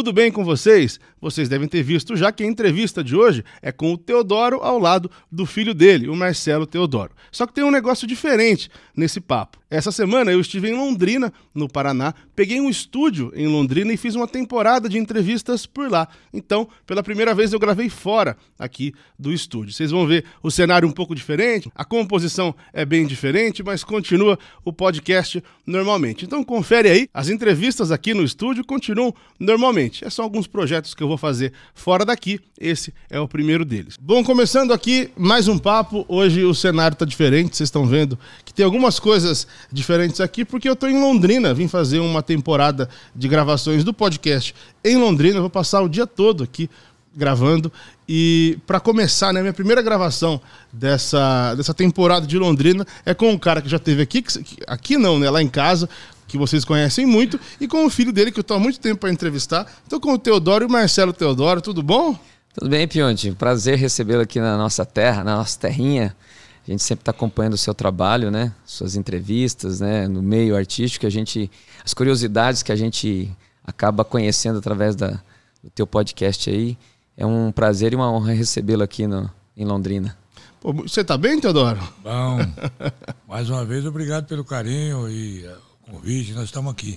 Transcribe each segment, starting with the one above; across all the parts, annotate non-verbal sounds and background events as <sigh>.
Tudo bem com vocês? Vocês devem ter visto já que a entrevista de hoje é com o Teodoro ao lado do filho dele, o Marcelo Teodoro. Só que tem um negócio diferente nesse papo. Essa semana eu estive em Londrina, no Paraná, peguei um estúdio em Londrina e fiz uma temporada de entrevistas por lá. Então, pela primeira vez eu gravei fora aqui do estúdio. Vocês vão ver o cenário um pouco diferente, a composição é bem diferente, mas continua o podcast normalmente. Então confere aí, as entrevistas aqui no estúdio continuam normalmente. É só alguns projetos que eu eu vou fazer fora daqui. Esse é o primeiro deles. Bom, começando aqui mais um papo. Hoje o cenário está diferente, vocês estão vendo que tem algumas coisas diferentes aqui, porque eu estou em Londrina, vim fazer uma temporada de gravações do podcast em Londrina. Eu vou passar o dia todo aqui gravando. E para começar, né, minha primeira gravação dessa, dessa temporada de Londrina é com um cara que já teve aqui, aqui não, né, lá em casa, que vocês conhecem muito, e com o filho dele que eu estou há muito tempo para entrevistar. Estou com o Teodoro e o Marcelo Teodoro, tudo bom? Tudo bem, Pionte? Prazer recebê-lo aqui na nossa terra, na nossa terrinha. A gente sempre está acompanhando o seu trabalho, né? Suas entrevistas, né? No meio artístico, a gente, as curiosidades que a gente acaba conhecendo através da, do teu podcast aí. É um prazer e uma honra recebê-lo aqui no, em Londrina. Pô, você está bem, Teodoro? Bom, <laughs> mais uma vez, obrigado pelo carinho e eh, o convite, nós estamos aqui.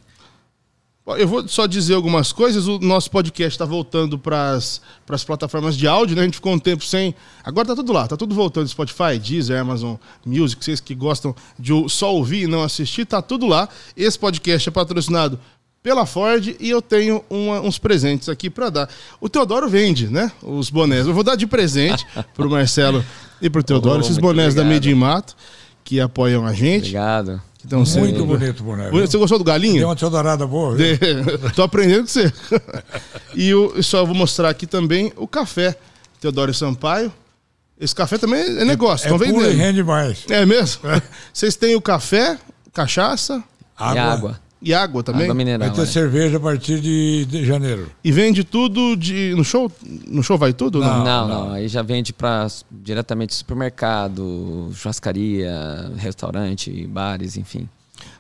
Eu vou só dizer algumas coisas. O nosso podcast está voltando para as plataformas de áudio, né? A gente ficou um tempo sem. Agora tá tudo lá, tá tudo voltando. Spotify, Deezer, Amazon Music, vocês que gostam de só ouvir e não assistir, tá tudo lá. Esse podcast é patrocinado pela Ford e eu tenho uma, uns presentes aqui para dar. O Teodoro vende, né? Os bonés. Eu vou dar de presente <laughs> para o Marcelo e para o Teodoro oh, esses bonés obrigado. da Made in Mato que apoiam a gente. Obrigado. Então, muito bonito o boné. Você gostou do galinho? Deu uma teodorada boa. De... <laughs> Tô aprendendo com você. <laughs> e eu só vou mostrar aqui também o café Teodoro Sampaio. Esse café também é, é negócio. É, é puro rende mais. É mesmo? É. Vocês têm o café, cachaça... Água. E água. E água também? Água mineral. Vai ter é. cerveja a partir de, de, janeiro. E vende tudo de no show? No show vai tudo? Não, não. não, não. Aí já vende para diretamente supermercado, churrascaria, restaurante, bares, enfim.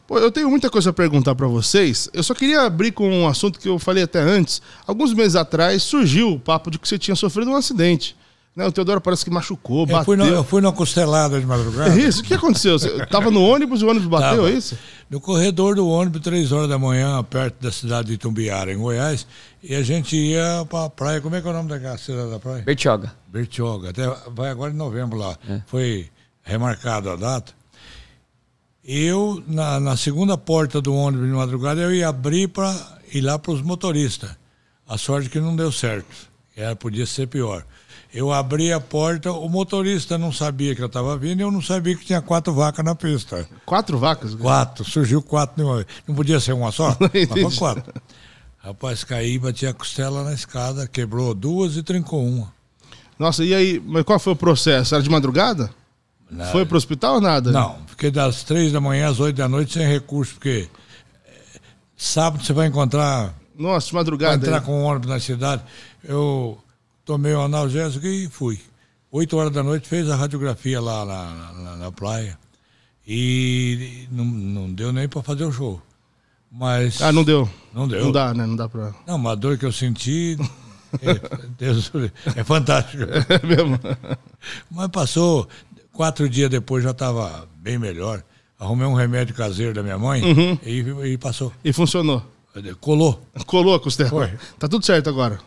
Pô, eu tenho muita coisa a perguntar para vocês. Eu só queria abrir com um assunto que eu falei até antes. Alguns meses atrás surgiu o papo de que você tinha sofrido um acidente. Não, o Teodoro parece que machucou, bateu. Eu fui, no, eu fui numa costelada de madrugada. isso? O que aconteceu? Você tava no ônibus e o ônibus bateu, tava. é isso? No corredor do ônibus, três horas da manhã, perto da cidade de Itumbiara, em Goiás, e a gente ia pra praia. Como é que é o nome daquela cidade da praia? Bertioga. Bertioga. Até vai agora em novembro lá. É. Foi remarcada a data. Eu, na, na, segunda porta do ônibus de madrugada, eu ia abrir para ir lá para os motoristas. A sorte que não deu certo. Era, podia ser pior. Eu abri a porta, o motorista não sabia que eu estava vindo e eu não sabia que tinha quatro vacas na pista. Quatro vacas? Quatro, surgiu quatro de uma vez. Não podia ser uma só? <laughs> mas quatro. Rapaz, caí, bati a costela na escada, quebrou duas e trincou uma. Nossa, e aí, mas qual foi o processo? Era de madrugada? Não. Foi pro hospital ou nada? Não, fiquei das três da manhã às oito da noite sem recurso, porque eh, sábado você vai encontrar. Nossa, de madrugada. Vai entrar aí. com um ônibus na cidade. Eu tomei um analgésico e fui. Oito horas da noite fez a radiografia lá na, na, na praia. E não, não deu nem para fazer o show. Mas. Ah, não deu. Não deu. Não dá, né? Não dá pra. Não, uma dor que eu senti. <laughs> é, Deus, é fantástico. É mesmo. Mas passou. Quatro dias depois já estava bem melhor. Arrumei um remédio caseiro da minha mãe uhum. e, e passou. E funcionou? Colou. Colou a costela. Foi. Tá tudo certo agora.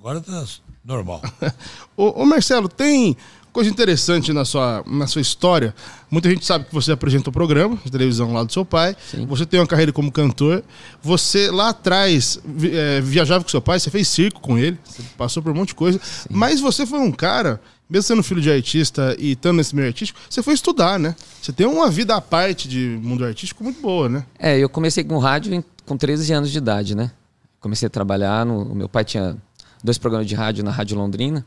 Agora tá normal. <laughs> ô, ô, Marcelo, tem coisa interessante na sua, na sua história. Muita gente sabe que você apresenta o programa de televisão lá do seu pai. Sim. Você tem uma carreira como cantor. Você lá atrás é, viajava com seu pai, você fez circo com ele, você passou por um monte de coisa. Sim. Mas você foi um cara, mesmo sendo filho de artista e estando nesse meio artístico, você foi estudar, né? Você tem uma vida à parte de mundo artístico muito boa, né? É, eu comecei com rádio com 13 anos de idade, né? Comecei a trabalhar, no, meu pai tinha dois programas de rádio na Rádio Londrina.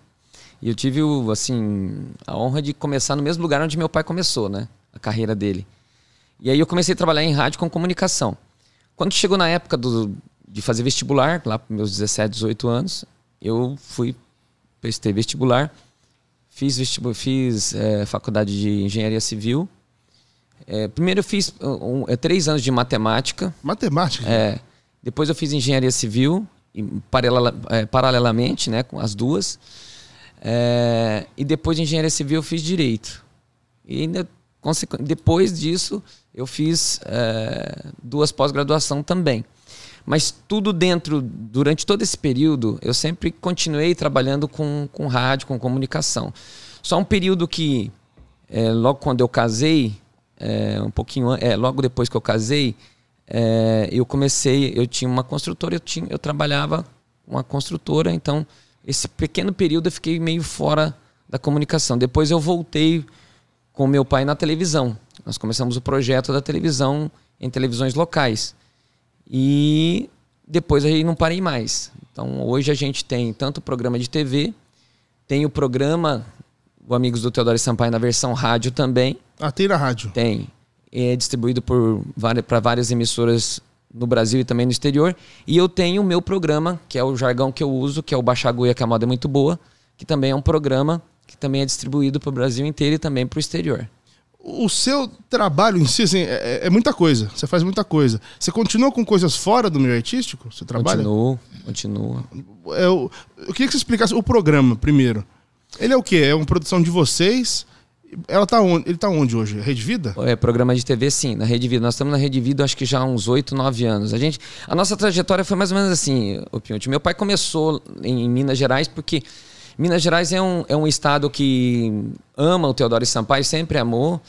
E eu tive, assim, a honra de começar no mesmo lugar onde meu pai começou, né? A carreira dele. E aí eu comecei a trabalhar em rádio com comunicação. Quando chegou na época do, de fazer vestibular, lá para meus 17, 18 anos, eu fui, prestei vestibular, fiz, vestibular, fiz é, faculdade de engenharia civil. É, primeiro eu fiz um, é, três anos de matemática. Matemática? É. Depois eu fiz engenharia civil paralela, é, paralelamente né, com as duas. É, e depois de engenharia civil eu fiz direito. E ainda, depois disso eu fiz é, duas pós-graduação também. Mas tudo dentro, durante todo esse período, eu sempre continuei trabalhando com, com rádio, com comunicação. Só um período que, é, logo quando eu casei, é, um pouquinho, é, logo depois que eu casei, é, eu comecei, eu tinha uma construtora, eu, tinha, eu trabalhava uma construtora, então esse pequeno período eu fiquei meio fora da comunicação. Depois eu voltei com meu pai na televisão. Nós começamos o projeto da televisão em televisões locais. E depois aí não parei mais. Então hoje a gente tem tanto o programa de TV, tem o programa o Amigos do Teodoro Sampaio na versão rádio também. Ah, tem na rádio? Tem é distribuído para várias emissoras no Brasil e também no exterior. E eu tenho o meu programa, que é o jargão que eu uso, que é o Baixaguia que a moda é muito boa, que também é um programa que também é distribuído para o Brasil inteiro e também para o exterior. O seu trabalho em si assim, é, é, é, muita coisa, você faz muita coisa. Você continua com coisas fora do meio artístico? Você trabalha? Continuo, continua. Eu, é, eu queria que você explicasse o programa primeiro. Ele é o quê? É uma produção de vocês? Ela tá onde? Ele tá onde hoje? Rede Vida? É, programa de TV, sim, na Rede Vida. Nós estamos na Rede Vida acho que já há uns 8, 9 anos. A, gente, a nossa trajetória foi mais ou menos assim, o Meu pai começou em, em Minas Gerais porque Minas Gerais é um, é um estado que ama o Teodoro Sampaio, sempre amou.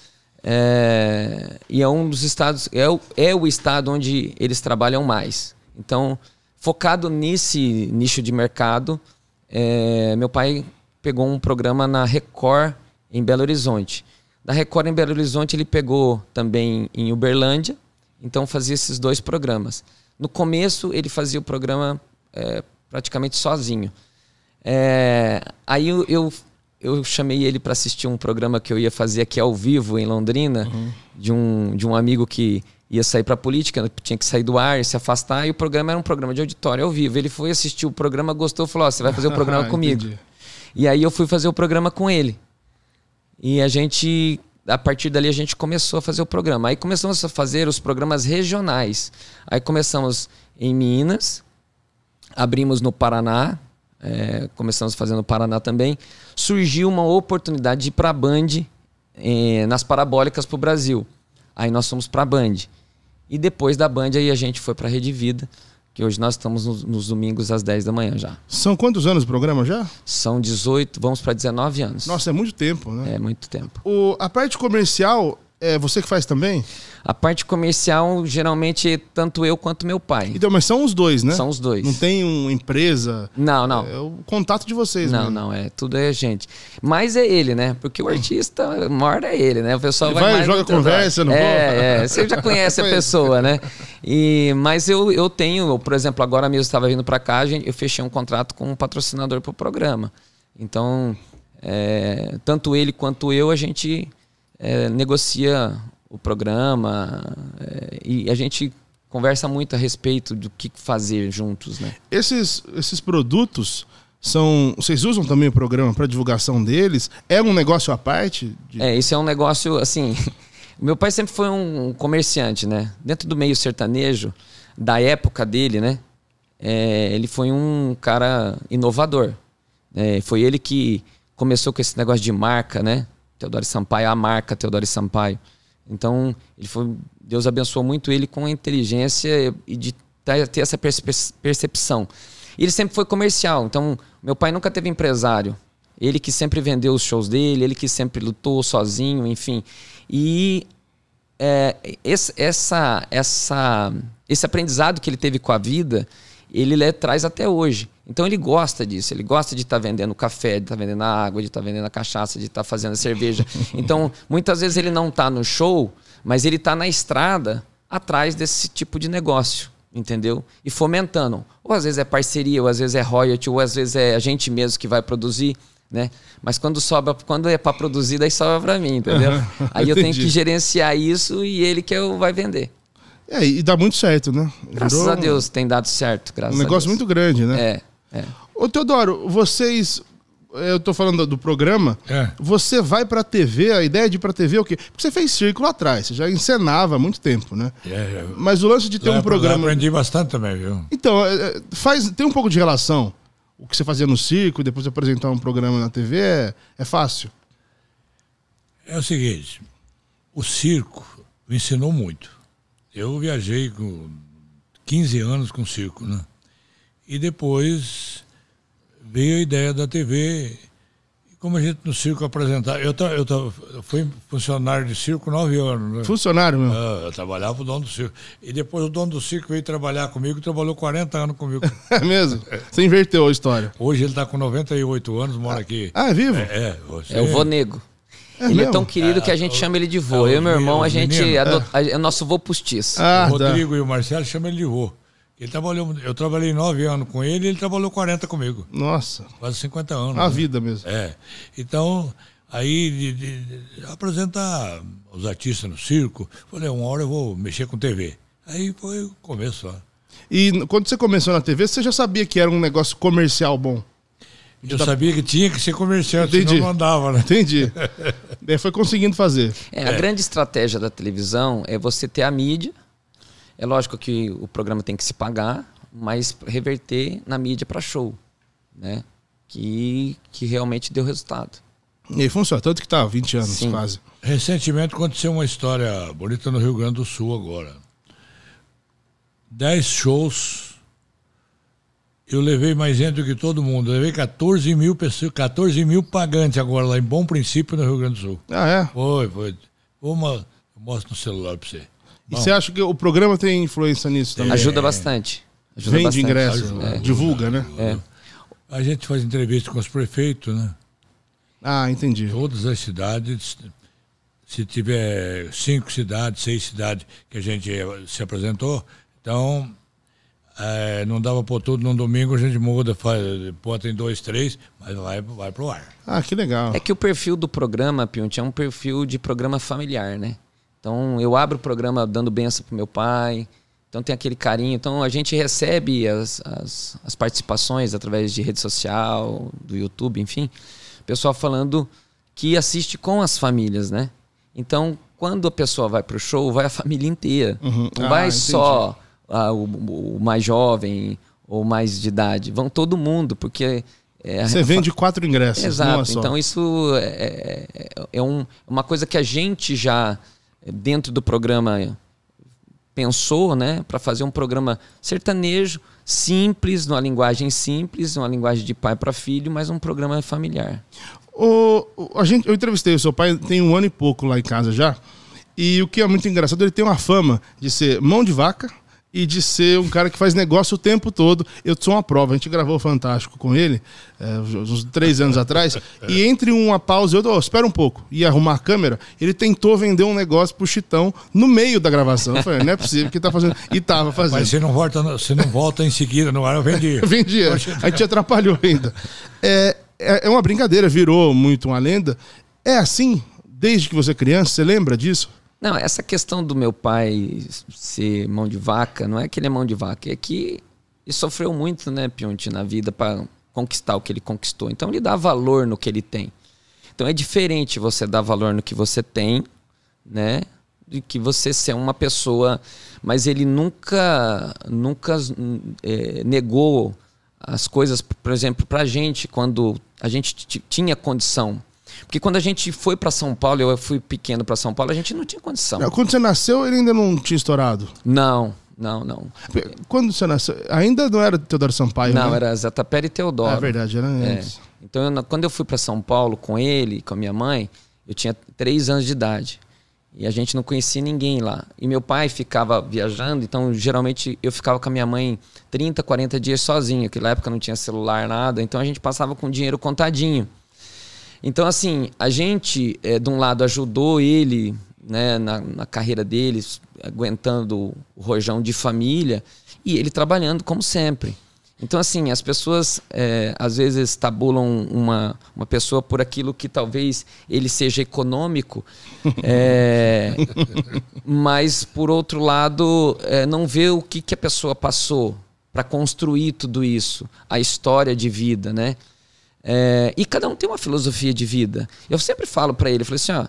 É, e é um dos estados, é o, é o estado onde eles trabalham mais. Então, focado nesse nicho de mercado, é, meu pai pegou um programa na Record em Belo Horizonte. Da Record em Belo Horizonte ele pegou também em Uberlândia, então fazia esses dois programas. No começo ele fazia o programa é, praticamente sozinho. É, aí eu, eu, eu, chamei ele para assistir um programa que eu ia fazer aqui ao vivo em Londrina, uhum. de, um, de um amigo que ia sair para política, né, tinha que sair do ar, se afastar, e o programa era um programa de auditório ao vivo. Ele foi assistir o programa, gostou, falou: oh, você vai fazer o <laughs> programa ah, comigo. E aí eu fui fazer o programa com ele. E a gente, a partir dali, a gente começou a fazer o programa. Aí começamos a fazer os programas regionais. Aí começamos em Minas, abrimos no Paraná, é, começamos fazendo no Paraná também. Surgiu uma oportunidade de ir para a Band eh, nas parabólicas para o Brasil. Aí nós fomos para a Band. E depois da Band, aí a gente foi para a Rede Vida que hoje nós estamos nos, nos, domingos às 10 da manhã já. São quantos anos o programa já? São 18, vamos para 19 anos. Nossa, é muito tempo, né? É muito tempo. O, a parte comercial é você que faz também? A parte comercial, geralmente, tanto eu quanto meu pai. Então, mas são os dois, né? São os dois. Não tem uma empresa? Não, não. É o contato de vocês, Não, mesmo. não, é tudo é gente. Mas é ele, né? Porque o hum. artista, mora é ele, né? O pessoal ele vai, vai joga conversa, não é, é, você já conhece a <laughs> pessoa, né? E, mas eu, eu tenho, por exemplo, agora mesmo estava vindo para cá, eu fechei um contrato com um patrocinador para o programa. Então, é, tanto ele quanto eu, a gente é, negocia o programa é, e a gente conversa muito a respeito do que fazer juntos, né? Esses, esses produtos são vocês usam também o programa para divulgação deles? É um negócio à parte? De... É, isso é um negócio assim. <laughs> Meu pai sempre foi um comerciante, né? Dentro do meio sertanejo da época dele, né? É, ele foi um cara inovador. É, foi ele que começou com esse negócio de marca, né? Teodoro Sampaio, a marca Teodoro Sampaio. Então, ele foi, Deus abençoou muito ele com a inteligência e de ter essa percepção. Ele sempre foi comercial, então meu pai nunca teve empresário. Ele que sempre vendeu os shows dele, ele que sempre lutou sozinho, enfim. E é, esse, essa, essa, esse aprendizado que ele teve com a vida, ele, ele traz até hoje. Então ele gosta disso, ele gosta de estar tá vendendo café, de estar tá vendendo a água, de estar tá vendendo a cachaça, de estar tá fazendo a cerveja. Então, muitas vezes ele não está no show, mas ele está na estrada atrás desse tipo de negócio, entendeu? E fomentando. Ou às vezes é parceria, ou às vezes é royalty, ou às vezes é a gente mesmo que vai produzir. Né? Mas quando sobra, quando é para produzir, daí sobra para mim, entendeu? Uhum, Aí eu entendi. tenho que gerenciar isso e ele que é eu vai vender. É, e dá muito certo, né? Graças Virou a Deus tem dado certo, graças um negócio muito grande, né? É. É. Ô, Teodoro, vocês eu tô falando do programa, é. você vai pra TV, a ideia de ir pra TV é o quê? Porque você fez circo lá atrás, você já encenava há muito tempo, né? É, Mas o lance de ter lá, um programa. Eu aprendi bastante também, viu? Então, é, é, faz, tem um pouco de relação. O que você fazia no circo, depois de apresentar um programa na TV, é, é fácil? É o seguinte: o circo me ensinou muito. Eu viajei com 15 anos com circo, né? E depois veio a ideia da TV. E como a gente no circo apresentava. Eu, eu, eu fui funcionário de circo nove anos. Né? Funcionário mesmo? Ah, eu trabalhava com o dono do circo. E depois o dono do circo veio trabalhar comigo e trabalhou 40 anos comigo. <laughs> É mesmo? Você inverteu a história. Hoje ele está com 98 anos, mora aqui. Ah, é vivo? É, é, você... é o vô nego. É ele é mesmo? é tão querido que a gente ah, chama ele de é vô. eu e meu irmão, a gente. Menino, adot... Ah. é. nosso vô postiço. Ah, o tá. Rodrigo tá. e o Marcelo chamam ele de vô. Ele trabalhou, eu trabalhei nove anos com ele, ele trabalhou 40 comigo. Nossa. Quase 50 anos. A né? vida mesmo. É. Então, aí de, de, de, apresentar os artistas no circo, falei, uma hora eu vou mexer com TV. Aí foi o começo lá. E quando você começou na TV, você já sabia que era um negócio comercial bom? Eu da... sabia que tinha que ser comercial, Entendi. senão não andava, né? Entendi. Daí <laughs> é, foi conseguindo fazer. É, a é. grande estratégia da televisão é você ter a mídia, é lógico que o programa tem que se pagar, mas reverter na mídia para show, né? Que, que realmente deu resultado. E funciona, tanto que tá há 20 anos Sim. quase. Recentemente aconteceu uma história bonita no Rio Grande do Sul agora. Dez shows, eu levei mais gente do que todo mundo. Eu levei 14 mil pessoas, 14 mil pagantes agora lá em Bom Princípio no Rio Grande do Sul. Ah, é? Foi, foi. Uma, eu mostro no celular para você. E você acha que o programa tem influência nisso também? Ajuda bastante. Ajuda Vende bastante. ingresso, Ajuda. Né? divulga, né? É. A gente faz entrevista com os prefeitos, né? Ah, entendi. Todas as cidades, se tiver cinco cidades, seis cidades que a gente se apresentou, então é, não dava por tudo num domingo, a gente muda, faz, bota em dois, três, mas vai, vai pro ar. Ah, que legal. É que o perfil do programa, Pionte, é um perfil de programa familiar, né? Então eu abro o programa dando benção pro meu pai. Então tem aquele carinho. Então a gente recebe as, as, as participações através de rede social, do YouTube, enfim. Pessoal falando que assiste com as famílias, né? Então, quando a pessoa vai pro show, vai a família inteira. Uhum. Não ah, vai entendi. só ah, o, o, mais jovem ou mais de idade. Vão todo mundo, porque. É, Você vende fa... quatro ingressos. É Exato. É então, isso é, é, é, é um, uma coisa que a gente já dentro do programa pensou, né, para fazer um programa sertanejo simples, numa linguagem simples, uma linguagem de pai para filho, mas um programa familiar. O, a gente, eu entrevistei o seu pai tem um ano e pouco lá em casa já. E o que é muito engraçado, ele tem uma fama de ser mão de vaca, e de ser um cara que faz negócio o tempo todo. Eu sou uma prova. A gente gravou Fantástico com ele é, uns três anos atrás. <laughs> É. e entre uma pausa e outra, oh, espera um pouco, e arrumar a câmera, ele tentou vender um negócio pro Chitão no meio da gravação. Eu falei, não é possível que tá fazendo. E tava fazendo. Mas você não volta, você não volta em seguida não ar, eu vendi. <laughs> vendi. É. A gente atrapalhou ainda. É, é, é uma brincadeira, virou muito uma lenda. É assim, desde que você é criança, você lembra disso? Não, essa questão do meu pai ser mão de vaca, não é que ele é mão de vaca, é que ele sofreu muito, né, Pionte, na vida para conquistar o que ele conquistou. Então ele dá valor no que ele tem. Então é diferente você dar valor no que você tem, né, de que você ser uma pessoa, mas ele nunca, nunca é, negou as coisas, por exemplo, para gente quando a gente tinha condição porque quando a gente foi para São Paulo, eu fui pequeno para São Paulo, a gente não tinha condição. Não, quando você nasceu, ele ainda não tinha estourado? Não, não, não. Quando você nasceu, ainda não era Teodoro Sampaio, Não, né? era Zatapera e Teodoro. É verdade, era é. antes. É. Então, eu, quando eu fui para São Paulo com ele, com a minha mãe, eu tinha três anos de idade. E a gente não conhecia ninguém lá. E meu pai ficava viajando, então geralmente eu ficava com a minha mãe 30, 40 dias sozinho, que na época não tinha celular, nada. Então a gente passava com dinheiro contadinho. Então, assim, a gente, é, de um lado, ajudou ele né, na, na carreira dele, aguentando o rojão de família, e ele trabalhando como sempre. Então, assim, as pessoas é, às vezes tabulam uma, uma pessoa por aquilo que talvez ele seja econômico, é, <laughs> mas, por outro lado, é, não vê o que, que a pessoa passou para construir tudo isso, a história de vida, né? É, e cada um tem uma filosofia de vida. Eu sempre falo para ele, eu falo assim, ó,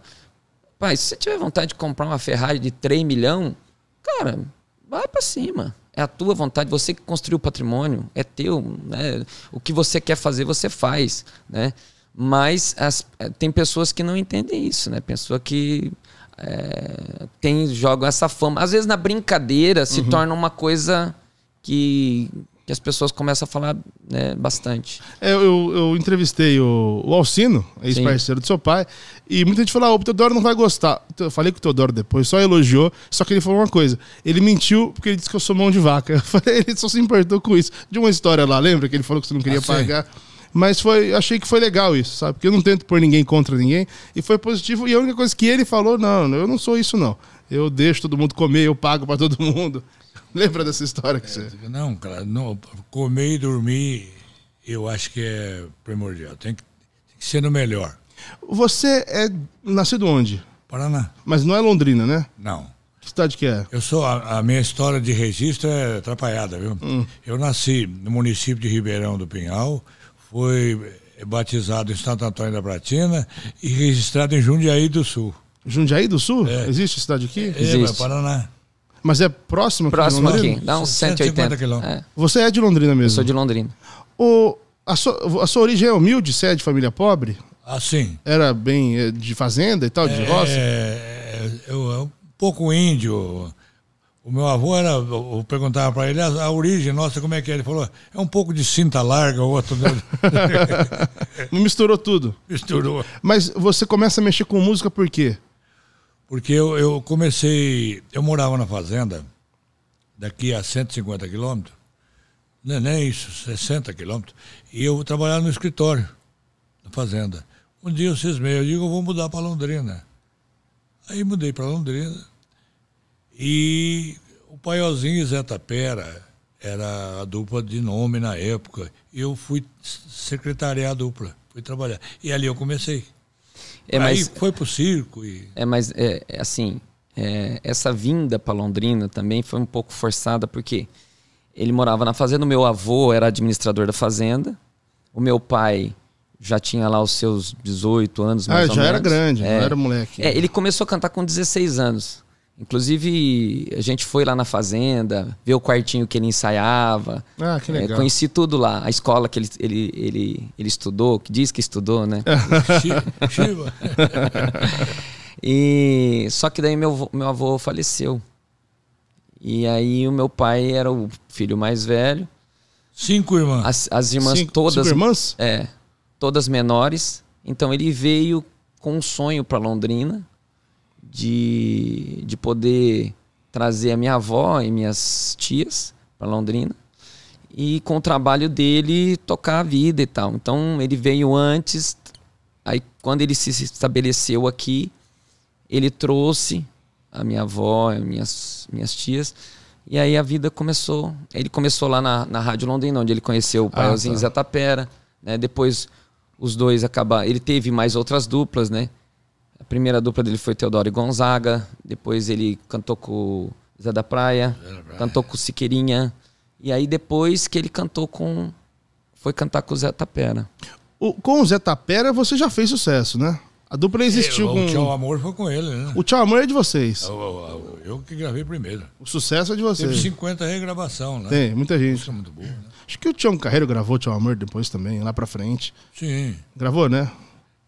pai, se você tiver vontade de comprar uma Ferrari de 3 milhões, cara, vai para cima. É a tua vontade, você que construiu o patrimônio, é teu, né? O que você quer fazer, você faz, né? Mas as, eh, tem pessoas que não entendem isso, né? Pessoa que é, tem jogam essa fama. Às vezes na brincadeira se uhum. torna uma coisa que que as pessoas começam a falar né, bastante. É, eu, eu, entrevistei o, o Alcino, ex-parceiro do seu pai, e muita gente falou: ah, o Teodoro não vai gostar. Eu falei com o Teodoro depois, só elogiou, só que ele falou uma coisa: ele mentiu porque ele disse que eu sou mão de vaca. <laughs> Falei, ele só se importou com isso. De uma história lá, lembra que ele falou que você não queria ah, pagar? Mas foi, achei que foi legal isso, sabe? Porque eu não tento pôr ninguém contra ninguém, e foi positivo. E a única coisa que ele falou: não, eu não sou isso, não. Eu deixo todo mundo comer, eu pago para todo <laughs> mundo. <laughs> Lembra dessa história que é, você. Não, cara não, comer e dormir eu acho que é primordial. Tem que, tem que ser no melhor. Você é nascido onde? Paraná. Mas não é Londrina, né? Não. Que cidade que é? Eu sou a, a minha história de registro é atrapalhada, viu? Hum. Eu nasci no município de Ribeirão do Pinhal, fui batizado em Santo Antônio da Pratina e registrado em Jundiaí do Sul. Jundiaí do Sul? É. Existe cidade aqui? É, Existe. É, Paraná. Mas é próximo aqui Próximo de aqui, dá uns 180. quilômetros. É. Você é de Londrina mesmo? Eu sou de Londrina. O, a, sua, a sua origem é humilde? Você é de família pobre? Ah, sim. Era bem eh, de fazenda e tal, de é, roça? É, eu, eu, é um pouco índio. O meu avô era, eu perguntava para ele a, ah, a, origem nossa, como é que é? Ele falou, é um pouco de cinta larga, o outro. <laughs> Misturou tudo. Misturou. Mas você começa a mexer com música por quê? Porque eu, eu comecei, eu morava na fazenda, daqui a 150 quilômetros, não é nem isso, 60 quilômetros, e eu trabalhava no escritório, na fazenda. Um dia eu cismei, eu digo, eu vou mudar para Londrina. Aí mudei para Londrina. E o Paiozinho e Zé Tapera era a dupla de nome na época. Eu fui secretariar a dupla, fui trabalhar. E ali eu comecei. É, Aí foi pro circo e... É, mas é, é assim, é, essa vinda para Londrina também foi um pouco forçada, porque ele morava na fazenda, o meu avô era administrador da fazenda, o meu pai já tinha lá os seus 18 anos, ah, mais ah, já menos. era grande, é, já era moleque. É, ele começou a cantar com 16 anos. Inclusive, a gente foi lá na fazenda, ver o quartinho que ele ensaiava. Ah, que é, legal. É, conheci tudo lá. A escola que ele, ele, ele, ele estudou, que diz que estudou, né? <laughs> <laughs> e, só que daí meu, meu avô faleceu. E aí o meu pai era o filho mais velho. Cinco irmãs. As, as irmãs cinco, todas. Cinco irmãs? É. Todas menores. Então ele veio com um sonho para Londrina de, de poder trazer a minha avó e minhas tias para Londrina e com o trabalho dele tocar a vida e tal. Então ele veio antes, aí quando ele se estabeleceu aqui, ele trouxe a minha avó, minhas, minhas tias, e aí a vida começou. Ele começou lá na, na Rádio Londrina, onde ele conheceu o ah, Paiozinho ah, tá. né? Depois os dois acabaram. Ele teve mais outras duplas, né? A primeira dupla dele foi Teodoro e Gonzaga. Depois ele cantou com Zé da Praia, Zé da Praia. cantou com Siqueirinha. E aí depois que ele cantou com. Foi cantar com o Zé Tapera. O, com o Zé Tapera você já fez sucesso, né? A dupla é, existiu eu, com. O Tchau Amor foi com ele, né? O Tchau Amor é de vocês. Eu, é eu, é eu que gravei primeiro. O sucesso é de vocês. Teve 50 regravação, né? Tem, muita gente. Isso é muito boa, né? Acho que o Tião Carreiro gravou Tchau Amor depois também, lá pra frente. Sim. Gravou, né?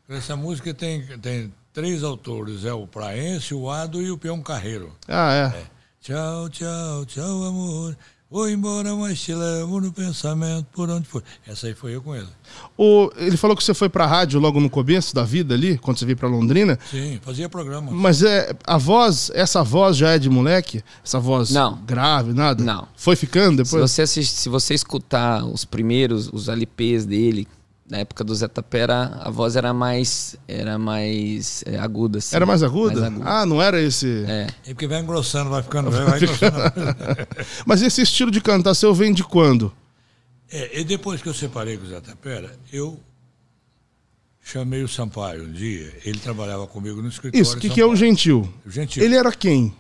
Essa música tem, tem três autores: é o Praense, o Ado e o Peão Carreiro. Ah, é. é. Tchau, tchau, tchau, amor. Vou embora, mas te levo no pensamento por onde for. Essa aí foi eu com ele. O, ele falou que você foi pra rádio logo no começo da vida ali, quando você veio pra Londrina. Sim, fazia programa. Mas é, a voz, essa voz já é de moleque? Essa voz não. grave, nada? Não. Foi ficando depois? Se você, assiste, se você escutar os primeiros, os LPs dele, na época do Zé Tapera, a voz era mais era mais é, aguda. Assim, era mais aguda? mais aguda? Ah, não era esse. É. é porque vai engrossando, vai ficando vai engrossando. <laughs> Mas esse estilo de cantar seu vem de quando? É, e depois que eu separei com o Zé Tapera, eu chamei o Sampaio um dia. Ele trabalhava comigo no escritório. Isso, que, que é o Gentil? o Gentil. Ele era quem?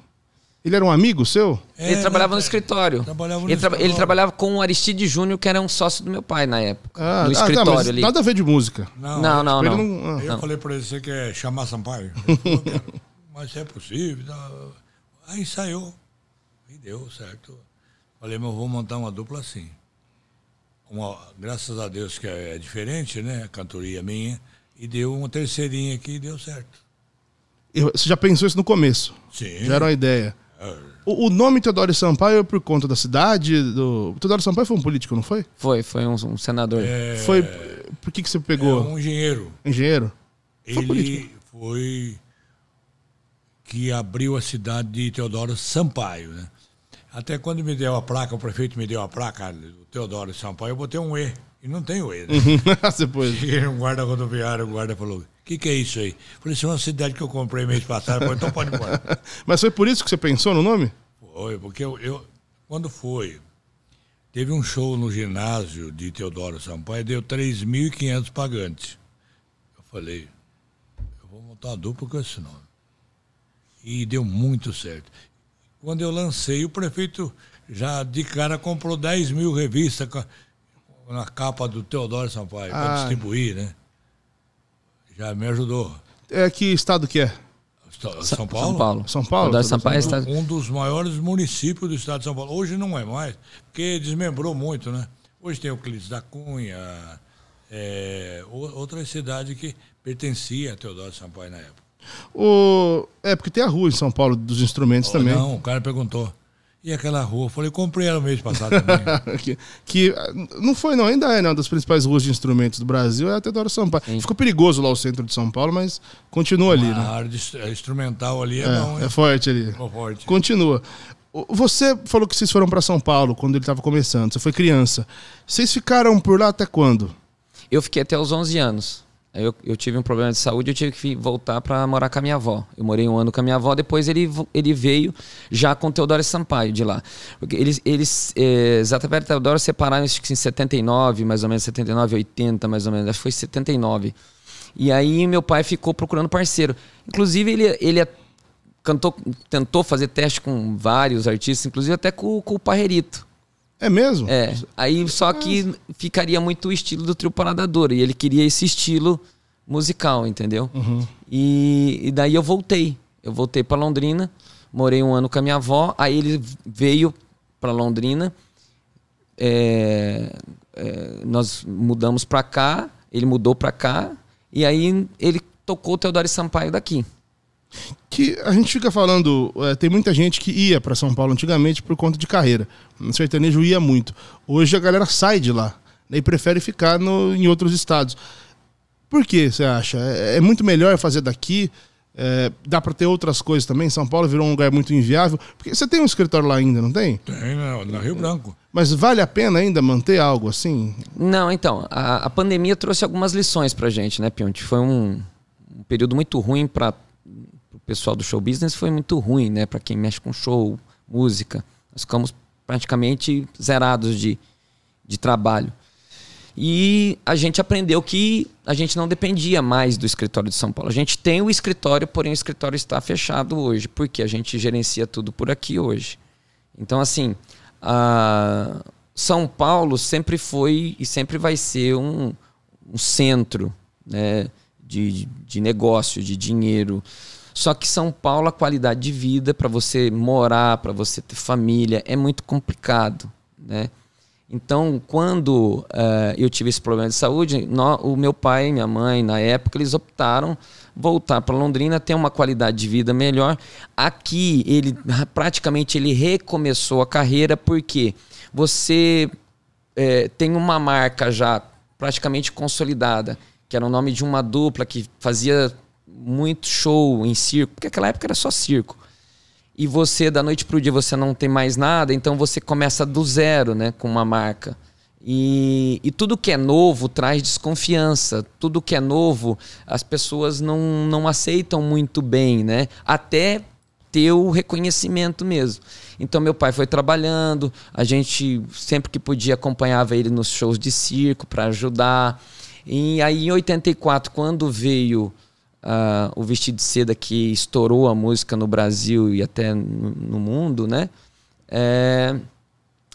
Ele era um amigo seu? É, ele trabalhava né, no escritório. É. Trabalhava no ele, tra escritório. ele, trabalhava com o Aristide Júnior, que era um sócio do meu pai na época. Ah, no ah, escritório ah, tá, ali. Nada a ver de música. Não, não, não. não, não. Ah. eu não. falei pra ele, você quer chamar Sampaio? <laughs> Falou, mas é possível. Tá. Aí saiu. E deu certo. Falei, mas eu vou montar uma dupla assim. Uma, graças a Deus que é, é diferente, né? A cantoria minha. E deu uma terceirinha aqui e deu certo. Eu, você já pensou isso no começo? Sim. Já era uma ideia. O, o, nome Teodoro Sampaio é por conta da cidade do Teodoro Sampaio foi um político, não foi? Foi, foi um, um senador. É... Foi por que que você pegou? É um engenheiro. Engenheiro. Ele foi que abriu a cidade de Teodoro Sampaio, né? Até quando me deu a placa, o prefeito me deu a placa o Teodoro Sampaio, eu botei um E. E não tem o E, né? Uhum. <laughs> Você pôs. um guarda rodoviário, o guarda falou: o que, que é isso aí? Falei, isso é uma cidade que eu comprei mês passado. Falei, então pode ir embora. <laughs> Mas foi por isso que você pensou no nome? Foi, porque eu, eu quando foi, teve um show no ginásio de Teodoro Sampaio, deu 3.500 pagantes. Eu falei, eu vou montar uma dupla com esse nome. E deu muito certo. Quando eu lancei, o prefeito já de cara comprou 10 mil revistas na capa do Teodoro Sampaio, ah. para distribuir, né? Já me ajudou. É que estado que é? São Paulo? São Paulo. São Paulo? São Paulo está... Um dos maiores municípios do estado de São Paulo. Hoje não é mais, porque desmembrou muito, né? Hoje tem o Clides da Cunha, é, outra cidade que pertencia a Teodoro Sampaio na época. O... É, porque tem a rua em São Paulo dos instrumentos oh, também. Não, o cara perguntou. E aquela rua? Falei, comprei ela mês passado também. <laughs> que, que, não foi, não, ainda é né? uma das principais ruas de instrumentos do Brasil, é a Teodoro Sampaio. Sim. Ficou perigoso lá o centro de São Paulo, mas continua Uma ali. Né? A área de, é, instrumental ali é, é bom. É forte ali. Ficou forte. Continua. Você falou que vocês foram para São Paulo quando ele estava começando, você foi criança. Vocês ficaram por lá até quando? Eu fiquei até os 11 anos. Eu, eu tive um problema de saúde, eu tive que voltar para morar com a minha avó. Eu morei um ano com a minha avó, depois ele, ele veio já com Teodoro Sampaio de lá. Porque eles, eles eh, é, Zatapé e Teodoro separaram-se em 79, mais ou menos, 79, 80, mais ou menos, acho que foi 79. E aí meu pai ficou procurando parceiro. Inclusive, ele, ele é, cantou, tentou fazer teste com vários artistas, inclusive até com, com o Parrerito é mesmo? É. Aí só que ficaria muito o estilo do trio Parada E ele queria esse estilo musical, entendeu? Uhum. E, e, daí eu voltei. Eu voltei para Londrina, morei um ano com a minha avó. Aí ele veio para Londrina. É, é, nós mudamos para cá, ele mudou para cá. E aí ele tocou o Teodoro Sampaio daqui que a gente fica falando, é, tem muita gente que ia para São Paulo antigamente por conta de carreira. No sertanejo ia muito. Hoje a galera sai de lá né, e prefere ficar no, em outros estados. Por que você acha? É, é, muito melhor fazer daqui? É, dá para ter outras coisas também? São Paulo virou um lugar muito inviável. Porque você tem um escritório lá ainda, não tem? Tem, na, Rio Branco. Mas vale a pena ainda manter algo assim? Não, então. A, a pandemia trouxe algumas lições para gente, né, Pionte? Foi um, um período muito ruim para pessoal do show business foi muito ruim, né? Para quem mexe com show, música. Nós ficamos praticamente zerados de, de trabalho. E a gente aprendeu que a gente não dependia mais do escritório de São Paulo. A gente tem o escritório, porém o escritório está fechado hoje, porque a gente gerencia tudo por aqui hoje. Então, assim, São Paulo sempre foi e sempre vai ser um, um centro né, de, de negócio, de dinheiro. Só que São Paulo, a qualidade de vida para você morar, para você ter família, é muito complicado, né? Então, quando uh, eu tive esse problema de saúde, o meu pai e minha mãe, na época, eles optaram voltar para Londrina, ter uma qualidade de vida melhor. Aqui, ele praticamente ele recomeçou a carreira, porque você é, tem uma marca já praticamente consolidada, que era o nome de uma dupla que fazia muito show em circo, porque aquela época era só circo. E você, da noite pro dia, você não tem mais nada, então você começa do zero, né, com uma marca. E, e tudo que é novo traz desconfiança. Tudo que é novo, as pessoas não, não aceitam muito bem, né? Até ter o reconhecimento mesmo. Então meu pai foi trabalhando, a gente sempre que podia acompanhava ele nos shows de circo para ajudar. E aí em 84, quando veio uh, o Vestido de Seda que estourou a música no Brasil e até no, mundo, né? É,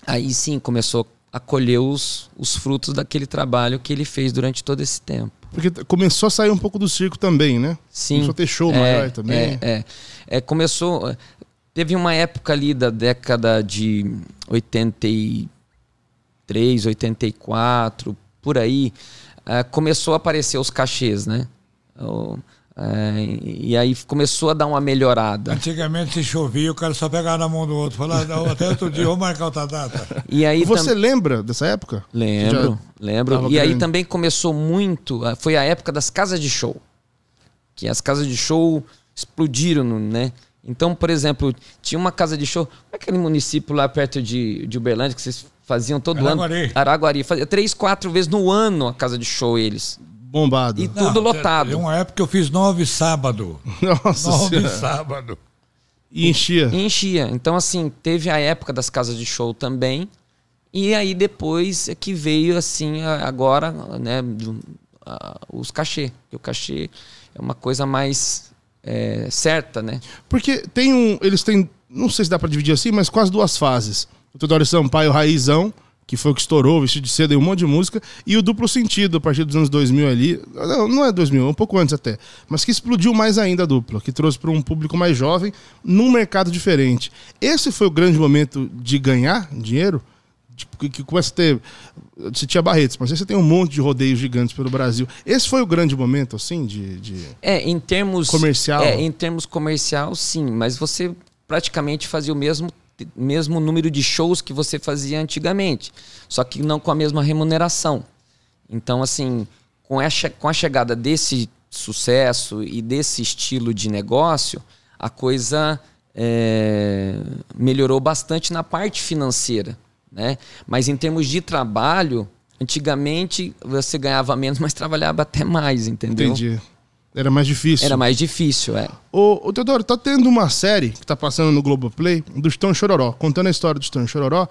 aí sim começou a colher os, os frutos daquele trabalho que ele fez durante todo esse tempo. Porque começou a sair um pouco do circo também, né? Sim. Começou a ter show é, maior também. É, é. é começou. É, teve uma época ali da década de 83, 84, por aí, uh, começou a aparecer os cachês, né? O, é, e aí começou a dar uma melhorada. Antigamente, se chovia, o cara só pegava na mão do outro. Falava, até outro dia, vou marcar outra data. E aí, Você tam... lembra dessa época? Lembro, lembro. E aí também começou muito, foi a época das casas de show. Que as casas de show explodiram, né? Então, por exemplo, tinha uma casa de show, é aquele município lá perto de, de Uberlândia, que vocês faziam todo Araguari. ano. Araguari. Fazia três, quatro vezes no ano a casa de show eles bombado. E Não, tudo lotado. É uma época que eu fiz nove sábado. <laughs> Nossa Nove senhora. sábado. E enchia. E enchia. Então, assim, teve a época das casas de show também. E aí depois é que veio, assim, agora, né, os cachê. Porque o cachê é uma coisa mais é, certa, né? Porque tem um. Eles têm. Não sei se dá para dividir assim, mas quase duas fases. O Teodoro Sampaio, Raizão que foi o que estourou, Vestido de Seda e um monte de música, e o Duplo Sentido, a partir dos anos 2000 ali, não é 2000, é um pouco antes até, mas que explodiu mais ainda a dupla, que trouxe para um público mais jovem, num mercado diferente. Esse foi o grande momento de ganhar dinheiro, tipo, que, que começa a ter. Você tinha barretes, mas aí você tem um monte de rodeios gigantes pelo Brasil. Esse foi o grande momento, assim, de. de é, em termos. Comercial. É, em termos comercial, sim, mas você praticamente fazia o mesmo mesmo número de shows que você fazia antigamente, só que não com a mesma remuneração. Então, assim, com, com a chegada desse sucesso e desse estilo de negócio, a coisa é, melhorou bastante na parte financeira. Né? Mas em termos de trabalho, antigamente você ganhava menos, <laughs> mas trabalhava até mais, entendeu? Entendi. Era mais difícil. Era mais difícil, é. Ô, ô Teodoro, tá tendo uma série que tá passando no Globoplay do Estão Chororó, contando a história do Estão Chororó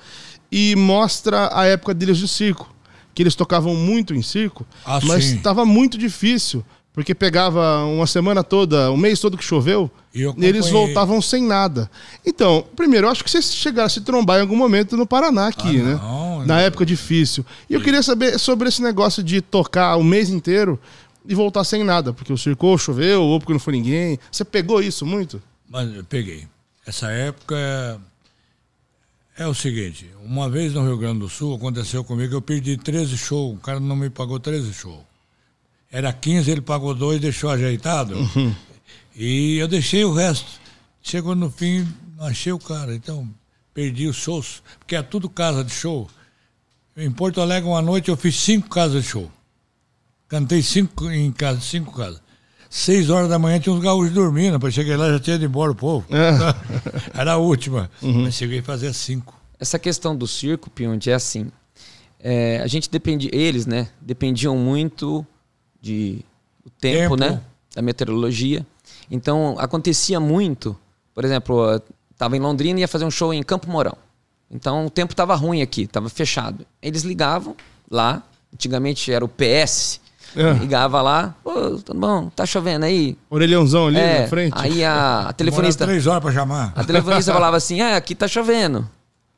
e mostra a época deles de circo. Que eles tocavam muito em circo, ah, mas sim. tava muito difícil. Porque pegava uma semana toda, um mês todo que choveu, e eles voltavam sem nada. Então, primeiro, eu acho que vocês chegaram a se trombar em algum momento no Paraná aqui, ah, né? Não, Na né? época difícil. E eu queria saber sobre esse negócio de tocar o mês inteiro, e voltar sem nada, porque o circo choveu, ou porque não foi ninguém. Você pegou isso muito? Mas eu peguei. Essa época é, é o seguinte, uma vez no Rio Grande do Sul aconteceu comigo, eu perdi 13 shows, o cara não me pagou 13 shows. Era 15, ele pagou dois, deixou ajeitado. Uhum. E eu deixei o resto. Chegou no fim, achei o cara. Então, perdi os shows, porque é tudo casa de show. Em Porto Alegre, uma noite, eu fiz cinco casas de show. Cantei cinco em casa, cinco casas. Seis horas da manhã tinha uns gaúchos dormindo, para chegar lá já tinha ido embora o povo. É. <laughs> Era a última. Uhum. Mas cheguei a fazer cinco. Essa questão do circo, Pionte, é assim. É, a gente dependia, eles, né, dependiam muito de o tempo, né, tempo, né, da meteorologia. Então acontecia muito, por exemplo, estava em Londrina e ia fazer um show em Campo Mourão. Então o tempo estava ruim aqui, estava fechado. Eles ligavam lá, antigamente era o PS, é. Ligava lá, ô, tudo bom? Tá chovendo aí? Orelhãozão ali é, na frente? Aí a, a telefonista. três horas pra chamar. A telefonista <laughs> falava assim: é, aqui tá chovendo.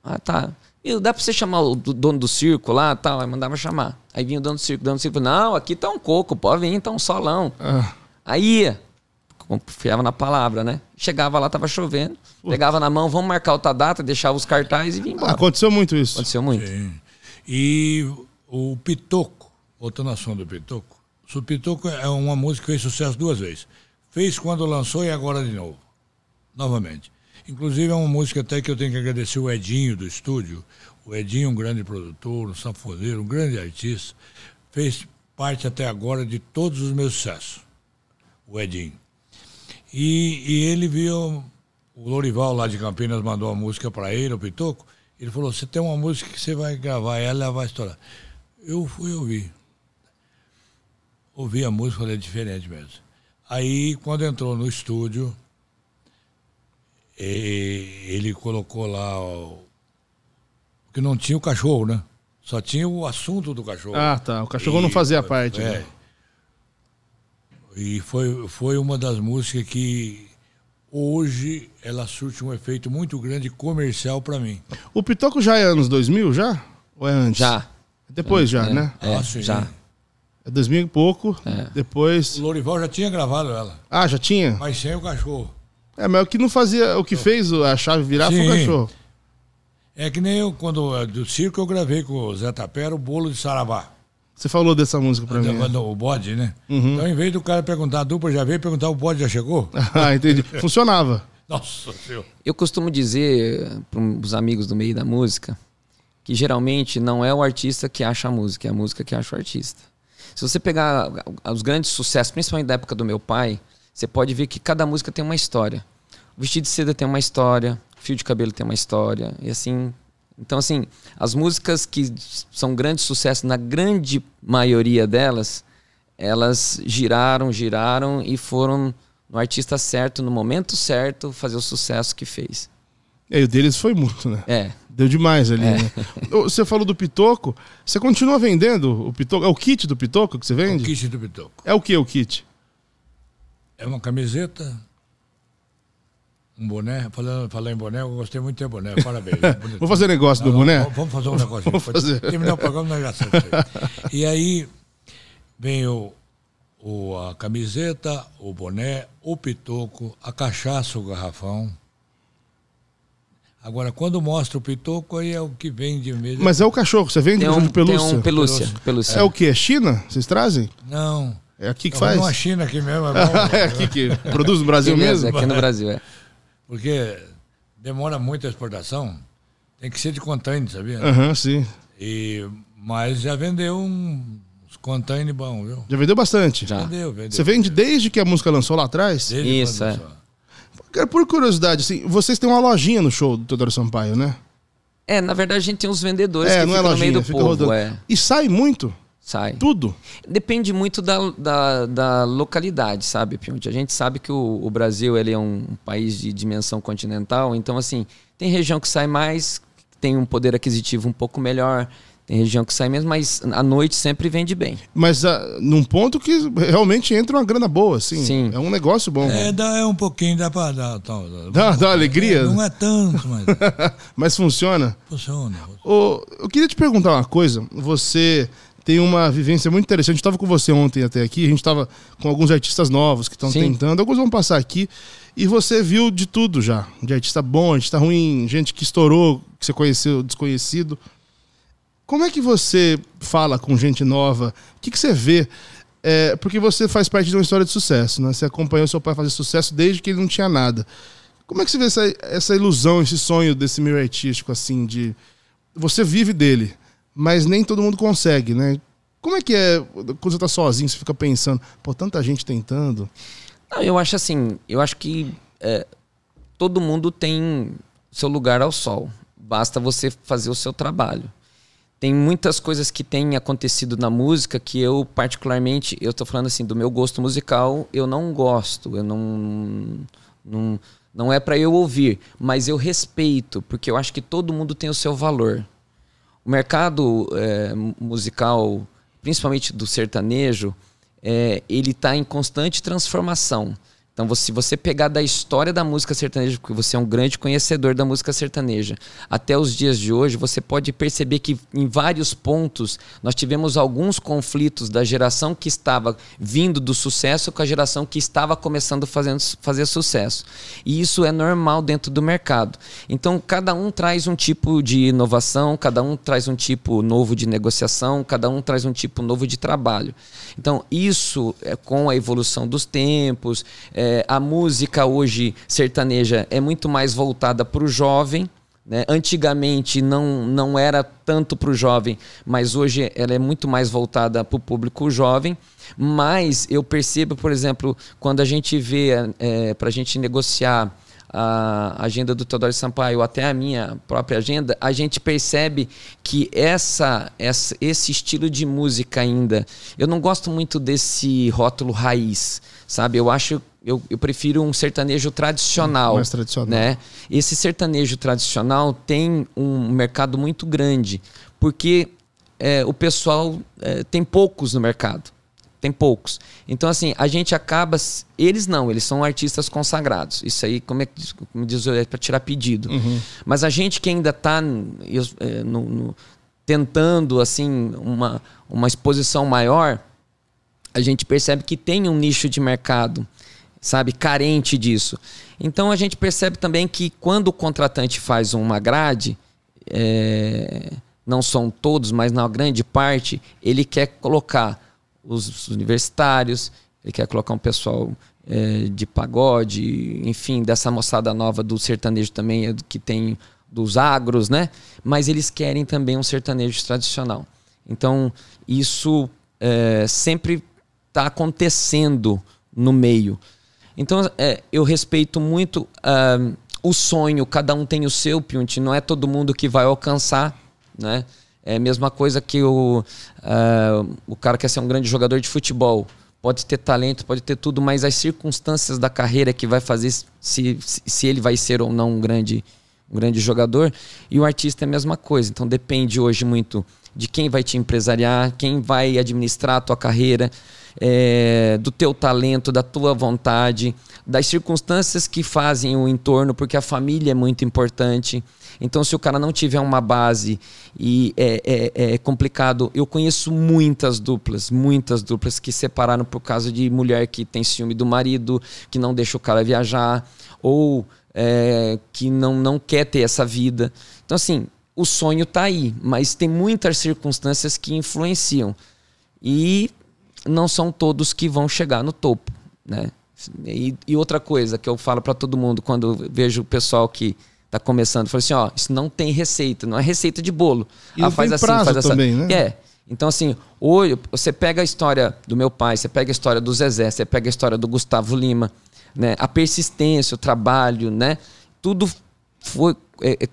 Ah, tá. E dá pra você chamar o dono do circo lá tal? Tá, aí mandava chamar. Aí vinha o dono do circo, o dono do circo, não, aqui tá um coco, pode vir, tá um solão. Ah. Aí confiava na palavra, né? Chegava lá, tava chovendo, pegava na mão, vamos marcar outra data, deixava os cartazes e vinha embora. Aconteceu muito isso. Aconteceu muito. Sim. E o Pitoco voltando ao som do Pitoco, o Pitoco é uma música que fez sucesso duas vezes. Fez quando lançou e agora de novo. Novamente. Inclusive é uma música até que eu tenho que agradecer o Edinho do estúdio. O Edinho, um grande produtor, um sanfoneiro, um grande artista, fez parte até agora de todos os meus sucessos. O Edinho. E, e ele viu, o Lorival lá de Campinas mandou uma música para ele, o Pitoco. Ele falou, você tem uma música que você vai gravar, ela vai estourar. Eu fui ouvir ouvi a música, falei, é diferente mesmo. Aí, quando entrou no estúdio, ele colocou lá. O... Porque não tinha o cachorro, né? Só tinha o assunto do cachorro. Ah, tá. O cachorro e, não fazia parte. É. Né? E foi, foi uma das músicas que hoje ela surte um efeito muito grande comercial para mim. O Pitoco já é anos 2000, já? Ou é antes? Já. É depois é, já, é, né? É, ah, sim. Já. É 2000 e pouco. É. Depois. O Lorival já tinha gravado ela. Ah, já tinha? Mas sem o cachorro. É, mas o que não fazia. O que fez a chave virar Sim. foi o cachorro. É que nem eu, quando é, do circo eu gravei com o Zé Tapera o bolo de Saravá. Você falou dessa música pra ah, mim. Né? O bode, né? Uhum. Então, em vez do cara perguntar a dupla já veio, perguntar o bode já chegou. <laughs> ah, entendi. Funcionava. <laughs> Nossa Senhora. Eu costumo dizer eh, para os amigos do meio da música que geralmente não é o artista que acha a música, é a música que acha o artista. Se você pegar os grandes sucessos, principalmente da época do meu pai, você pode ver que cada música tem uma história. O vestido de seda tem uma história, o fio de cabelo tem uma história, e assim. Então, assim, as músicas que são grandes sucessos, na grande maioria delas, elas giraram, giraram e foram no artista certo, no momento certo, fazer o sucesso que fez. É, o deles foi muito, né? É. Deu demais ali, é. né? Você falou do Pitoco. Você continua vendendo o Pitoco? É o kit do Pitoco que você vende? É o kit do Pitoco. É o que o kit? É uma camiseta, um boné. Falando, falando em boné, eu gostei muito de boné. Parabéns. É <laughs> vou fazer negócio não, do não, boné? Vamos fazer um negócio. Vamos fazer. Terminar o programa, nós gastamos <laughs> E aí vem o, o, a camiseta, o boné, o pitoco, a cachaça, o garrafão. Agora, quando mostra o pitoco, aí é o que vende mesmo. Mas é o cachorro, você vende tem um, de pelúcia? Tem um pelúcia. pelúcia. É. é o que? É China? Vocês trazem? Não. É aqui que faz? É uma China aqui mesmo. É, <laughs> bom, é aqui que produz no Brasil aqui mesmo? Aqui no Brasil, é. <laughs> Porque demora muito a exportação. Tem que ser de container, sabia? Aham, uhum, sim. E, mas já vendeu um, uns container bom, viu? Já vendeu bastante? Já. Vendeu, vendeu. Você vende vendeu. desde que a música lançou lá atrás? Desde Isso, é. Lançou. Cara, por curiosidade, assim, vocês têm uma lojinha no show do Teodoro Sampaio, né? É, na verdade a gente tem uns vendedores é, que não é lojinha, no meio do povo. É. E sai muito? Sai. Tudo? Depende muito da, da, da localidade, sabe, Pionte? A gente sabe que o, o, Brasil ele é um país de dimensão continental, então, assim, tem região que sai mais, tem um poder aquisitivo um pouco melhor, tem região que sai menos, mas à noite sempre vende bem. Mas a, ah, num ponto que realmente entra uma grana boa, assim. Sim. É um negócio bom. É, dá, é um pouquinho, dá pra dar. Tal, tá, dá, dá, alegria? É, não é tanto, mas. <laughs> mas funciona? Funciona. Oh, eu queria te perguntar uma coisa. Você tem uma vivência muito interessante. Eu estava com você ontem até aqui, a gente estava com alguns artistas novos que estão tentando, alguns vão passar aqui. E você viu de tudo já: de artista bom, artista ruim, gente que estourou, que você conheceu, desconhecido. Como é que você fala com gente nova? O que, que você vê? É, porque você faz parte de uma história de sucesso, né? Você acompanhou seu pai fazer sucesso desde que ele não tinha nada. Como é que você vê essa, essa ilusão, esse sonho desse meio artístico, assim, de... Você vive dele, mas nem todo mundo consegue, né? Como é que é quando você tá sozinho, você fica pensando, pô, tanta gente tentando? Não, eu acho assim, eu acho que é, todo mundo tem seu lugar ao sol. Basta você fazer o seu trabalho tem muitas coisas que têm acontecido na música que eu particularmente, eu tô falando assim, do meu gosto musical, eu não gosto, eu não não, não é para eu ouvir, mas eu respeito, porque eu acho que todo mundo tem o seu valor. O mercado é, musical, principalmente do sertanejo, é, ele está em constante transformação. Então, se você pegar da história da música sertaneja, porque você é um grande conhecedor da música sertaneja, até os dias de hoje, você pode perceber que em vários pontos nós tivemos alguns conflitos da geração que estava vindo do sucesso com a geração que estava começando a fazer sucesso. E isso é normal dentro do mercado. Então, cada um traz um tipo de inovação, cada um traz um tipo novo de negociação, cada um traz um tipo novo de trabalho. Então, isso é, com a evolução dos tempos, é, a música hoje sertaneja é muito mais voltada para o jovem. Né? Antigamente não, não era tanto para o jovem, mas hoje ela é muito mais voltada para o público jovem. Mas eu percebo, por exemplo, quando a gente vê, é, para a gente negociar a agenda do Teodoro Sampaio até a minha própria agenda, a gente percebe que essa, essa esse estilo de música ainda, eu não gosto muito desse rótulo raiz, sabe? Eu acho eu, eu, prefiro um sertanejo tradicional. Mais tradicional. Né? Esse sertanejo tradicional tem um mercado muito grande, porque é, o pessoal é, tem poucos no mercado tem poucos. Então, assim, a gente acaba. Eles não, eles são artistas consagrados. Isso aí, como é que me diz é para tirar pedido. Uhum. Mas a gente que ainda está é, tentando, assim, uma, uma exposição maior, a gente percebe que tem um nicho de mercado, sabe, carente disso. Então, a gente percebe também que quando o contratante faz uma grade. É, não são todos, mas na grande parte, ele quer colocar os universitários, ele quer colocar um pessoal é, de pagode, enfim, dessa moçada nova do sertanejo também, é, que tem dos agros, né? Mas eles querem também um sertanejo tradicional. Então, isso é, sempre está acontecendo no meio. Então, é, eu respeito muito uh, o sonho, cada um tem o seu, Piunti, não é todo mundo que vai alcançar, né? É a mesma coisa que o, uh, o cara quer ser um grande jogador de futebol. Pode ter talento, pode ter tudo, mas as circunstâncias da carreira que vai fazer se, se ele vai ser ou não um grande, um grande jogador. E o artista é a mesma coisa. Então depende hoje muito de quem vai te empresariar, quem vai administrar a tua carreira, é, do teu talento, da tua vontade, das circunstâncias que fazem o entorno, porque a família é muito importante. Então, se o cara não tiver uma base e é, é, é complicado, eu conheço muitas duplas, muitas duplas que separaram por causa de mulher que tem ciúme do marido, que não deixa o cara viajar, ou é, que não, não quer ter essa vida. Então, assim, o sonho está aí, mas tem muitas circunstâncias que influenciam. E não são todos que vão chegar no topo, né? E, e outra coisa que eu falo para todo mundo quando vejo o pessoal que tá começando. Falou assim, ó, isso não tem receita, não é receita de bolo. E ah, faz assim, faz assim. Também, né? É. Então, assim, hoje você pega a história do meu pai, você pega a história do Zezé, você pega a história do Gustavo Lima, né? A persistência, o trabalho, né? Tudo foi é, é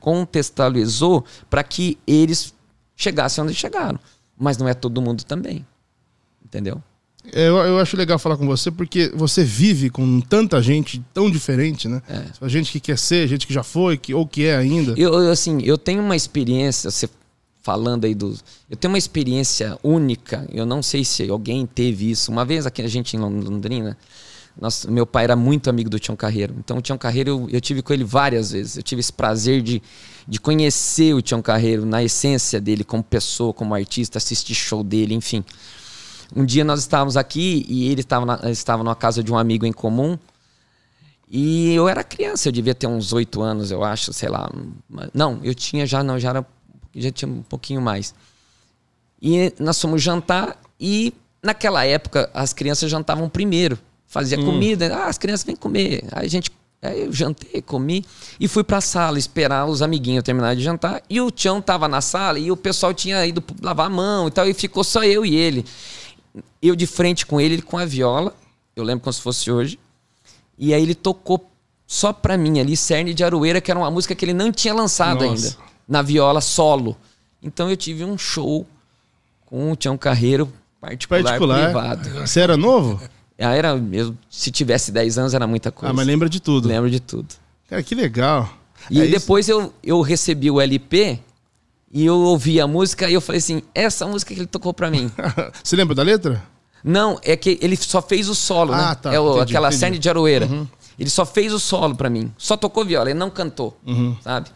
contextualizou para que eles chegassem onde chegaram. Mas não é todo mundo também. Entendeu? É, eu, eu acho legal falar com você porque você vive com tanta gente tão diferente, né? É. A gente que quer ser, gente que já foi que, ou que é ainda. Eu, assim, eu tenho uma experiência, você falando aí do. Eu tenho uma experiência única, eu não sei se alguém teve isso. Uma vez aqui a gente em Londrina, meu pai era muito amigo do Tião Carreiro. Então o Tião Carreiro eu, eu tive com ele várias vezes. Eu tive esse prazer de, de conhecer o Tião Carreiro na essência dele, como pessoa, como artista, assistir show dele, enfim. Um dia nós estávamos aqui e ele estava, na, estava numa casa de um amigo em comum. E eu era criança, eu devia ter uns oito anos, eu acho, sei lá. Não, eu tinha já, não, já era, já tinha um pouquinho mais. E nós fomos jantar e naquela época as crianças jantavam primeiro, fazia hum. comida, ah, as crianças vêm comer. Aí a gente, aí eu jantei, comi e fui para a sala esperar os amiguinhos terminar de jantar. E o Tião tava na sala e o pessoal tinha ido lavar a mão e tal e ficou só eu e ele eu de frente com ele, ele com a viola, eu lembro como se fosse hoje. E aí ele tocou só pra mim ali, Cerne de Aroeira, que era uma música que ele não tinha lançado Nossa. ainda, na viola solo. Então eu tive um show com o Tião Carreiro particular, particular. privado. Você era novo? <laughs> Ah, era mesmo. Se tivesse 10 anos era muita coisa. Ah, mas lembra de tudo. lembro de tudo. Cara, que legal. E é depois eu, eu recebi o LP e eu ouvi a música e eu falei assim: essa música que ele tocou pra mim. <laughs> Você lembra da letra? Não, é que ele só fez o solo, né? ah, né? Tá, é o, entendi, aquela entendi. Sandy de Aroeira. Uhum. Ele só fez o solo pra mim. Só tocou viola, ele não cantou, uhum. sabe?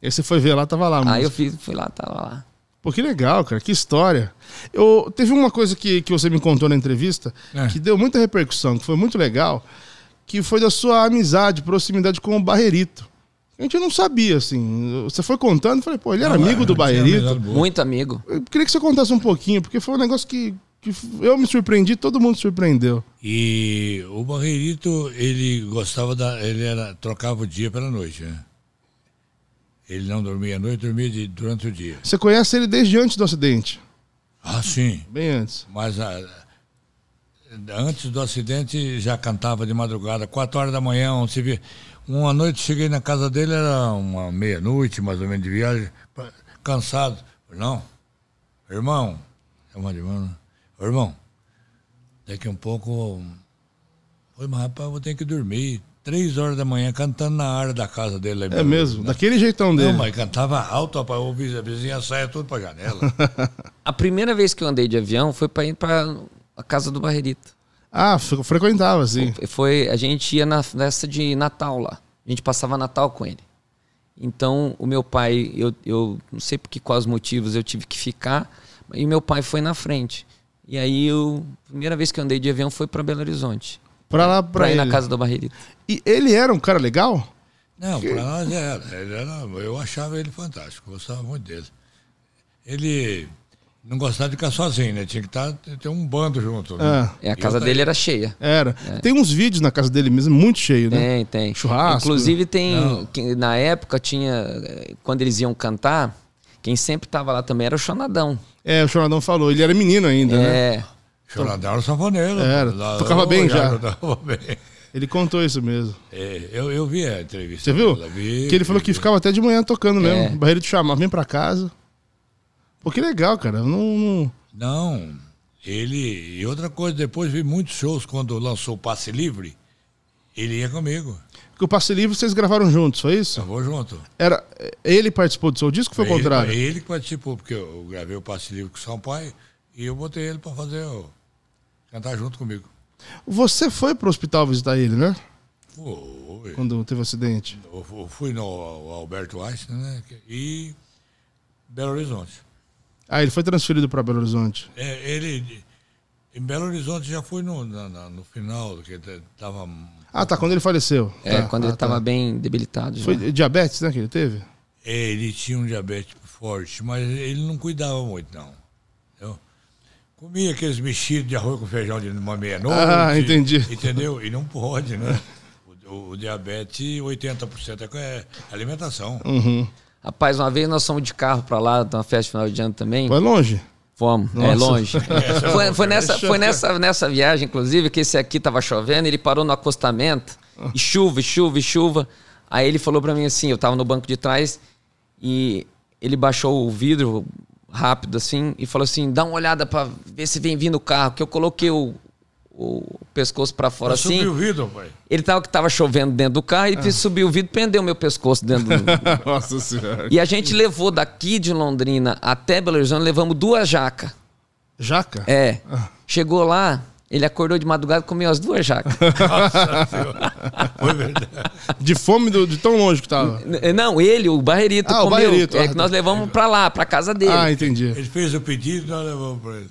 E você foi ver lá, tava lá. Aí eu fui, fui lá, tava lá. Pô, que legal, cara, que história. Eu, teve uma coisa que, que você me contou na entrevista é. que deu muita repercussão, que foi muito legal, que foi da sua amizade, proximidade com o Barrerito. A gente não sabia, assim. Você foi contando, falei, pô, ele era amigo é, do Baerito. Muito amigo. Eu queria que você contasse um pouquinho, porque foi um negócio que, que eu me surpreendi, todo mundo surpreendeu. E o Barreirito, ele gostava da. Ele era, trocava o dia pela noite, né? Ele não dormia à noite, dormia de, durante o dia. Você conhece ele desde antes do acidente? Ah, sim. Bem antes. Mas a, antes do acidente já cantava de madrugada, quatro horas da manhã, um via Uma noite cheguei na casa dele, era uma meia-noite, mais ou menos, de viagem, cansado. Não, irmão, chama de irmão, né? irmão, daqui um pouco. mas rapaz, eu vou ter que dormir. Três horas da manhã, cantando na área da casa dele. é mesmo, mesmo né? daquele jeitão dele. Não, mas cantava alto, rapaz, a vizinha saia tudo pra janela. <laughs> <laughs> a primeira vez que eu andei de avião foi pra ir pra a casa do barreirito Ah, frequentava, assim. Foi, a gente ia na festa de Natal lá. A gente passava Natal com ele. Então, o meu pai, eu, eu não sei por que, quais motivos eu tive que ficar, e meu pai foi na frente. E aí, eu, a primeira vez que eu andei de avião foi para Belo Horizonte. Para lá, para ir na casa do Barreirito. E ele era um cara legal? Não, que... para nós era, era. Eu achava ele fantástico, gostava muito dele. Ele não gostava de ficar sozinho, né? Tinha que estar, tá, ter um bando junto. Né? É. é e a casa dele era cheia. Era. É. Tem uns vídeos na casa dele mesmo, muito cheio, né? Tem, tem. Churrasco. Inclusive tem, que, na época tinha, quando eles iam cantar, quem sempre estava lá também era o Chonadão. É, o Chonadão falou, ele era menino ainda, é. né? É. Chonadão era sanfoneiro. Era, né? lá, tocava bem já. Tocava bem. Ele contou isso mesmo. É, eu, eu vi a entrevista. Você viu? Vi, que ele vi, falou vi. que ficava até de manhã tocando mesmo. É. Barreiro de chamar, vem pra casa. Pô, que legal, cara. Não. Não. Ele. E outra coisa, depois vi muitos shows quando lançou o Passe Livre. Ele ia comigo. Porque o Passe Livre vocês gravaram juntos, foi isso? Gravou junto. Era, ele participou do seu disco ou foi o contrário? Ele, ele que participou, porque eu gravei o Passe Livre com o São Pai e eu botei ele para fazer. cantar junto comigo. Você foi pro hospital visitar ele, né? Foi. Quando teve o acidente? Eu fui no Alberto Einstein, né? E Belo Horizonte. Ah, ele foi transferido para Belo Horizonte. É, ele em Belo Horizonte já foi no, na, no final, que tava. Ah, tá, quando ele faleceu. É, tá, quando ah, ele estava tá. bem debilitado. Já. Foi diabetes, né, que ele teve? É, ele tinha um diabetes forte, mas ele não cuidava muito, não. comia aqueles mexidos de arroz com feijão de uma meia-noite. Ah, entendi. Entendeu? E não pode, né? O, o diabetes, 80% é, é alimentação. Uhum. Rapaz, uma vez nós fomos de carro pra lá, na festa final de ano também. Foi longe? Fomos, é Nossa. <laughs> é, é longe. foi, foi, nessa, foi nessa, nessa viagem, inclusive, que esse aqui tava chovendo, ele parou no acostamento, e chuva, chuva, chuva. Aí ele falou para mim assim, eu tava no banco de trás, e ele baixou o vidro rápido assim, e falou assim, dá uma olhada para ver se vem vindo o carro, que eu coloquei o, o pescoço para fora eu assim. Subiu o vidro, pai. Ele tava que tava chovendo dentro do carro, e ah. subiu o vidro, prendeu meu pescoço dentro do <laughs> Nossa Senhora. E a gente levou daqui de Londrina até Belo Horizonte, levamos duas jacas. Jaca? É. Ah. Chegou lá, ele acordou de madrugada e comeu as duas jacas. <laughs> Nossa senhora. Foi verdade. De fome do, de tão longe que tava. Não, ele, o Barreirito, ah, comeu. O Barreirito. É ah, que nós tá. levamos pra lá, pra casa dele. Ah, entendi. Ele fez o pedido e nós levamos pra ele.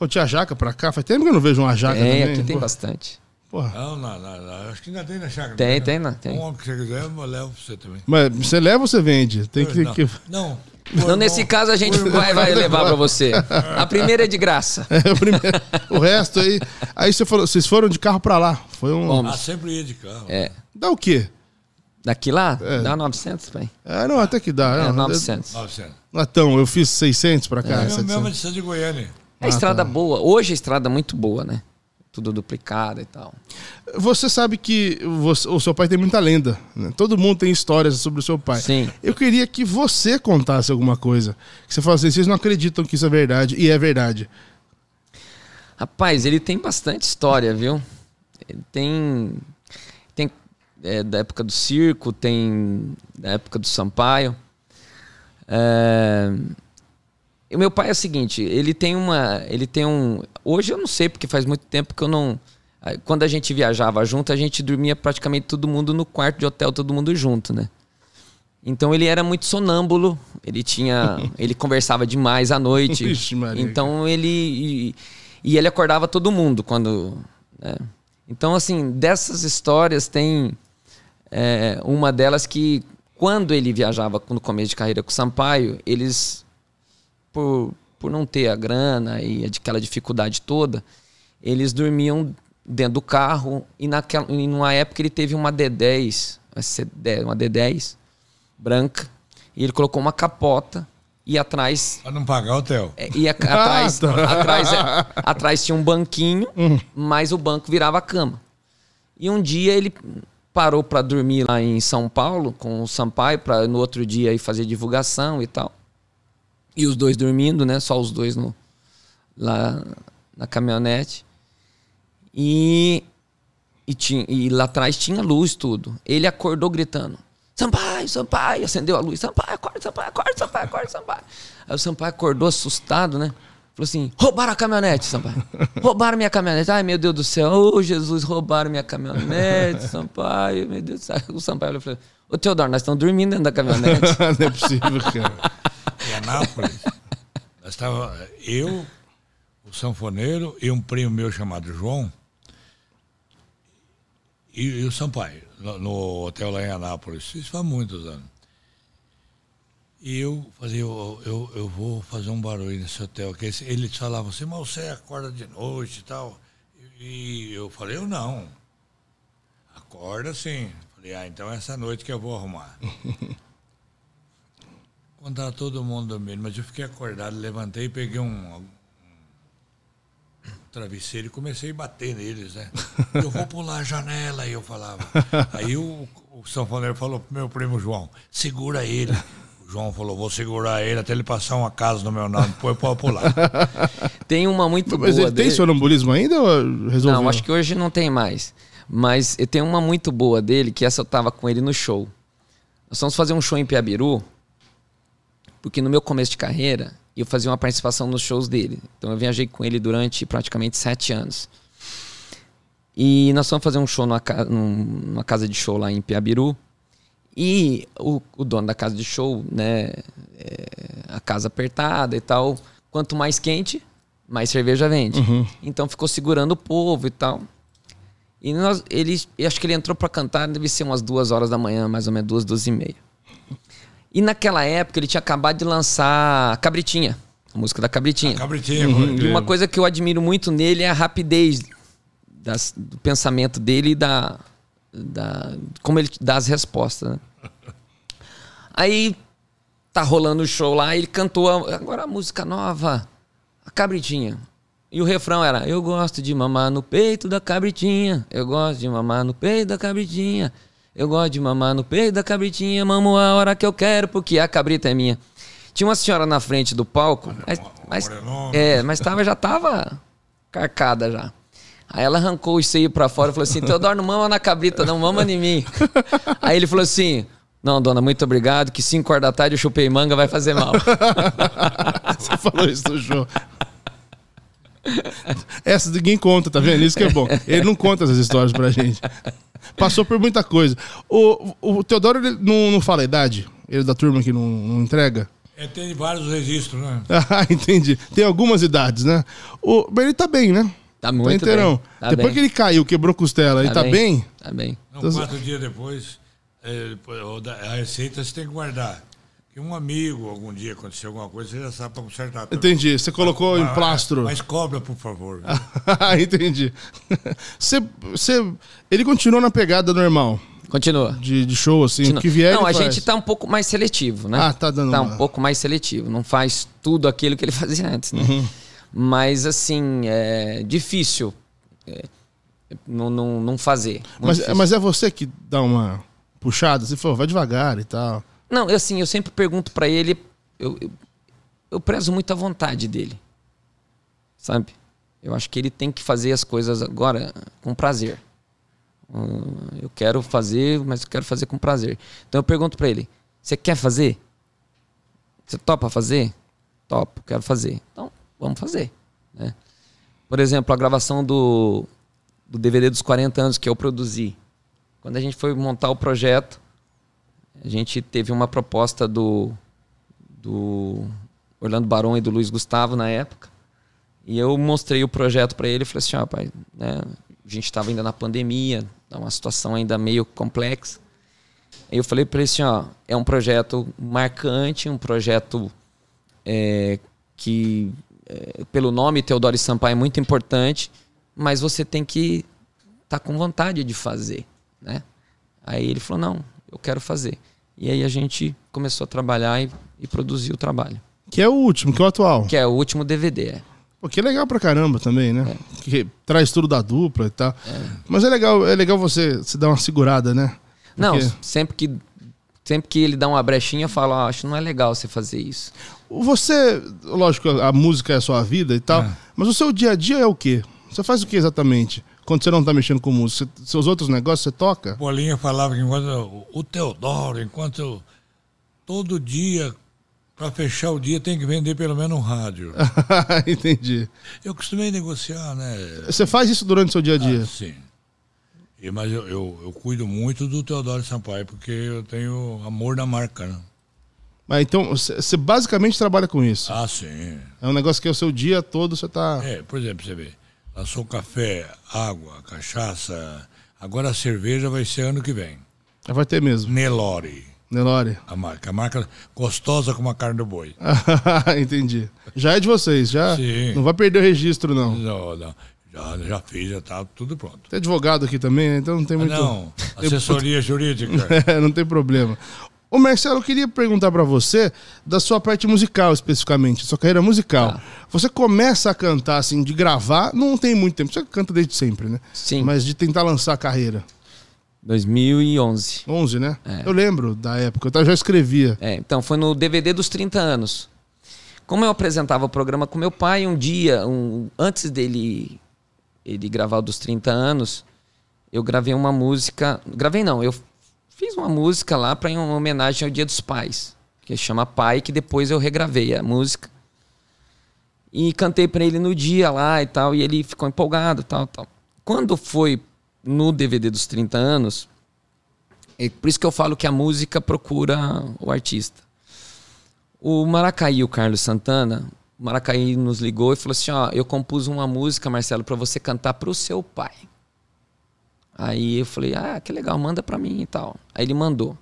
Pô, tinha jaca pra cá? Faz tempo que eu não vejo uma jaca tem, também. Aqui tem Pô. bastante. Porra. Não, não, não, não, Acho que ainda tem na chácara. Tem, né? tem, não, tem. Um que você quiser, eu levo pra você também. Mas você leva ou você vende? Tem que. Não. Que... não. Então, não, nesse caso, a gente vai, vai levar para você. A primeira é de graça. <laughs> É, primeira, o resto aí. Aí você falou, vocês foram de carro para lá. Foi um. Ah, sempre ia de carro. É. Dá o quê? Daqui lá? É. Dá 900, pai. É, não, até que dá. É, não, 900. 900. É eu fiz 600 para cá. É, é mesmo de Goiânia. É ah, estrada tá. boa. Hoje a estrada é muito boa, né? Tudo duplicado e tal. Você sabe que você, o seu pai tem muita lenda. Né? Todo mundo tem histórias sobre o seu pai. Sim. Eu queria que você contasse alguma coisa. Que você falasse, assim, vocês não acreditam que isso é verdade. E é verdade. Rapaz, ele tem bastante história, viu? Ele tem. Tem é, da época do circo, tem da época do Sampaio. É, o meu pai é o seguinte, ele tem uma, ele tem um, hoje eu não sei porque faz muito tempo que eu não quando a gente viajava junto, a gente dormia praticamente todo mundo no quarto de hotel, todo mundo junto, né? Então ele era muito sonâmbulo, ele tinha, <laughs> ele conversava demais à noite. Ixi, então ele e, ele acordava todo mundo quando, né? Então assim, dessas histórias tem é, uma delas que quando ele viajava no começo de carreira com o Sampaio, eles por, por não ter a grana e aquela dificuldade toda, eles dormiam dentro do carro e naquela, e numa época ele teve uma D10, uma é, D10 branca, e ele colocou uma capota e atrás. Pra não pagar o hotel. É, e a, atrás, ah, tá. atrás, é, atrás tinha um banquinho, hum. mas o banco virava a cama. E um dia ele parou para dormir lá em São Paulo com o Sampaio, para no outro dia ir fazer divulgação e tal. E os dois dormindo, né? Só os dois no, lá na caminhonete. E, e, tinha, e lá atrás tinha luz, tudo. Ele acordou gritando: Sampaio, Sampaio! Acendeu a luz: Sampaio, acorda, Sampaio, acorda, Sampaio, acorda, Sampaio. Aí o Sampaio acordou assustado, né? Falou assim: roubaram a caminhonete, Sampaio. Roubaram minha caminhonete. Ai, meu Deus do céu. Ô, oh, Jesus, roubaram minha caminhonete, Sampaio. Meu Deus do céu. O Sampaio falou: Ô, Teodoro, nós estamos dormindo dentro da caminhonete. <laughs> Não é possível, cara em Anápolis, <laughs> nós tava, eu, o sanfoneiro e um primo meu chamado João e, e o Sampaio, no, no, hotel lá em Anápolis. Isso faz muitos anos. E eu falei, eu, eu, eu vou fazer um barulho nesse hotel. Que falava assim, mas você acorda de noite e tal. E eu falei, eu não. Acorda sim. Falei, ah, então é essa noite que eu vou arrumar. <laughs> contar todo mundo mesmo, mas eu fiquei acordado, levantei, peguei um, um travesseiro e comecei a bater neles, né? <laughs> Eu vou pular a janela, eu falava. Aí o, o sanfoneiro falou pro meu primo João, segura ele. O João falou, vou segurar ele até ele passar uma casa no meu nome, depois pode pular. <laughs> Tem uma muito mas boa. Mas tem sonambulismo ainda ou resolveu? Não, acho que hoje não tem mais. Mas tem uma muito boa dele, que essa eu tava com ele no show. Nós vamos fazer um show em Piabiru, porque no meu começo de carreira, eu fazia uma participação nos shows dele. Então eu viajei com ele durante praticamente sete anos. E nós fomos fazer um show numa, numa casa de show lá em Piabiru. E o, o dono da casa de show, né? É, a casa apertada e tal. Quanto mais quente, mais cerveja vende. Uhum. Então ficou segurando o povo e tal. E nós, ele, acho que ele entrou para cantar, deve ser umas duas horas da manhã, mais ou menos duas, duas e meia. E naquela época ele tinha acabado de lançar Cabritinha, a música da Cabritinha. A ah, Cabritinha, uhum. E uma coisa que eu admiro muito nele é a rapidez das, do pensamento dele e da, da como ele dá as respostas. Né? <laughs> Aí tá rolando o show lá, ele cantou a, agora a música nova, a Cabritinha. E o refrão era: Eu gosto de mamar no peito da cabritinha, eu gosto de mamar no peito da cabritinha. Eu gosto de mamar no peito da cabritinha, mamo a hora que eu quero, porque a cabrita é minha. Tinha uma senhora na frente do palco, mas, mas é, é, mas tava, já tava carcada já. Aí ela arrancou o seio para fora e falou assim: Teodoro, não mama na cabrita, não mama em mim. <laughs> Aí ele falou assim: Não, dona, muito obrigado, que 5 horas da tarde eu chupei manga, vai fazer mal. <laughs> Você falou isso do João. Essa ninguém conta, tá vendo? Isso que é bom. Ele não conta essas histórias pra gente. Passou por muita coisa. O, o Teodoro não, não fala a idade? Ele é da turma que não, não entrega? É, tem vários registros, né? <laughs> ah, entendi. Tem algumas idades, né? O, mas ele tá bem, né? Tá muito tá inteirão. Tá depois bem. que ele caiu, quebrou costela, tá ele tá bem? bem? Tá bem. Não, então quatro dias depois, é, a receita você tem que guardar que um amigo algum dia aconteceu alguma coisa, você já sabe para consertar. Entendi. Você colocou em plastro. Mas cobra, por favor. <laughs> Entendi. Você, você, ele continua na pegada normal. Continua. De, de show, assim, Continua. o que vier. Não, a faz. gente tá um pouco mais seletivo, né? Ah, tá dando. Tá uma... um pouco mais seletivo. Não faz tudo aquilo que ele <laughs> fazia antes, né? Uhum. Mas, assim, é difícil é, não, não, não fazer. Mas, difícil. mas é você que dá uma puxada, você assim, falou, vai devagar e tal. Não, eu, assim, eu sempre pergunto para ele, eu, eu, eu prezo muito a vontade dele. Sabe? Eu acho que ele tem que fazer as coisas agora com prazer. Hum, eu quero fazer, mas eu quero fazer com prazer. Então eu pergunto para ele: você quer fazer? Você topa fazer? Topo, quero fazer. Então vamos fazer. Né? Por exemplo, a gravação do, do DVD dos 40 anos que eu produzi. Quando a gente foi montar o projeto, a gente teve uma proposta do, do Orlando Barão e do Luiz Gustavo na época. E eu mostrei o projeto para ele e falei assim: ó, ah, pai, né, a gente estava ainda na pandemia, tá uma situação ainda meio complexa. Aí eu falei para ele assim: ó, é um projeto marcante, um projeto é, que, é, pelo nome Teodoro Sampaio, é muito importante, mas você tem que estar tá com vontade de fazer. Né? Aí ele falou: não, eu quero fazer. E aí a gente começou a trabalhar e, e produzir o trabalho. Que é o último, que é o atual. Que é o último DVD. É. Pô, que é legal pra caramba também, né? É. Que traz tudo da dupla e tal. É. Mas é legal, é legal você se dar uma segurada, né? Porque... Não, sempre que sempre que ele dá uma brechinha, fala, ah, acho que não é legal você fazer isso. Você, lógico, a música é a sua vida e tal, é. mas o seu dia a dia é o quê? Você faz o que exatamente? quando você não está mexendo com música? seus outros negócios você toca? Bolinha falava que enquanto o Teodoro, enquanto todo dia para fechar o dia tem que vender pelo menos um rádio. <laughs> Entendi. Eu costumei negociar, né? Você faz isso durante o seu dia a ah, dia? Ah, sim. E, mas eu, eu, eu, cuido muito do Teodoro Sampaio, porque eu tenho amor na marca, né? Mas então, você basicamente trabalha com isso? Ah, sim. É um negócio que é o seu dia todo, você está É, por exemplo, você vê. Passou café, água, cachaça. Agora a cerveja vai ser ano que vem. Vai ter mesmo. Nelore. Nelore. A marca. A marca gostosa como a carne do boi. <laughs> Entendi. Já é de vocês, já. Sim. Não vai perder o registro, não. Não, não. Já, já fiz, já tá tudo pronto. Tem advogado aqui também, né? então não tem ah, muito. Não, <laughs> assessoria jurídica. <laughs> é, não tem problema. Ô Marcelo, eu queria perguntar para você da sua parte musical especificamente, sua carreira musical. Ah. Você começa a cantar assim, de gravar, não tem muito tempo, você canta desde sempre, né? Sim. Mas de tentar lançar a carreira. 2011. 11, né? É. Eu lembro da época, eu já escrevia. É, então foi no DVD dos 30 anos. Como eu apresentava o programa com meu pai, um dia, um, antes dele ele gravar dos 30 anos, eu gravei uma música. Gravei não, eu Fiz uma música lá para uma homenagem ao Dia dos Pais, que chama Pai, que depois eu regravei a música. E cantei para ele no dia lá e tal, e ele ficou empolgado, tal, tal. Quando foi no DVD dos 30 anos, é por isso que eu falo que a música procura o artista. O Maracaí, o Carlos Santana, o Maracaí nos ligou e falou assim: "Ó, eu compus uma música, Marcelo, para você cantar para o seu pai". Aí eu falei, ah, que legal, manda pra mim e tal. Aí ele mandou.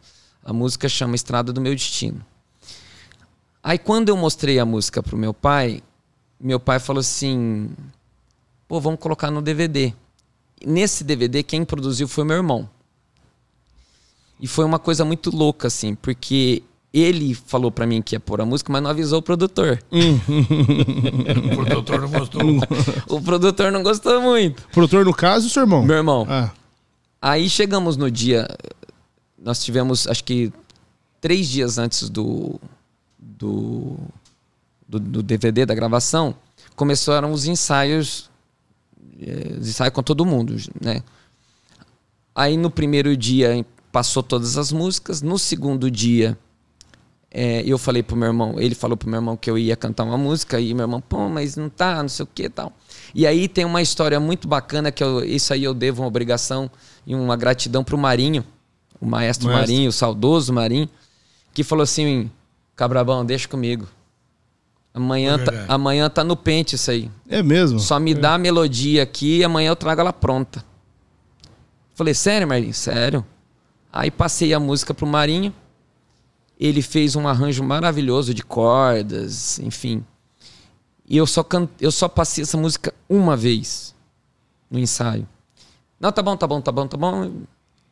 A música chama Estrada do Meu Destino. Aí quando eu mostrei a música pro meu pai, meu pai falou assim: pô, vamos colocar no DVD. Nesse DVD, quem produziu foi meu irmão. E foi uma coisa muito louca, assim, porque ele falou para mim que ia pôr a música, mas não avisou o produtor. <laughs> o produtor não gostou. o produtor não gostou muito. O produtor, no caso, seu irmão? Meu irmão. Ah. Aí chegamos no dia. Nós tivemos, acho que, três dias antes do, do, do, do DVD, da gravação, começaram os ensaios. Eh, os ensaios com todo mundo, né? Aí no primeiro dia passou todas as músicas. No segundo dia, é, eu falei pro meu irmão, ele falou pro meu irmão que eu ia cantar uma música, e meu irmão, pô, mas não tá, não sei o que tal. E aí tem uma história muito bacana que eu, isso aí eu devo uma obrigação e uma gratidão pro Marinho, o maestro, maestro. Marinho, o saudoso Marinho, que falou assim: Cabrabão, deixa comigo. Amanhã, é tá, amanhã tá no pente isso aí. É mesmo? Só me é. dá a melodia aqui e amanhã eu trago ela pronta. Falei, sério, Marinho? Sério. Aí passei a música pro Marinho. Ele fez um arranjo maravilhoso de cordas, enfim. E eu só, can... eu só passei essa música uma vez no ensaio. Não, tá bom, tá bom, tá bom, tá bom.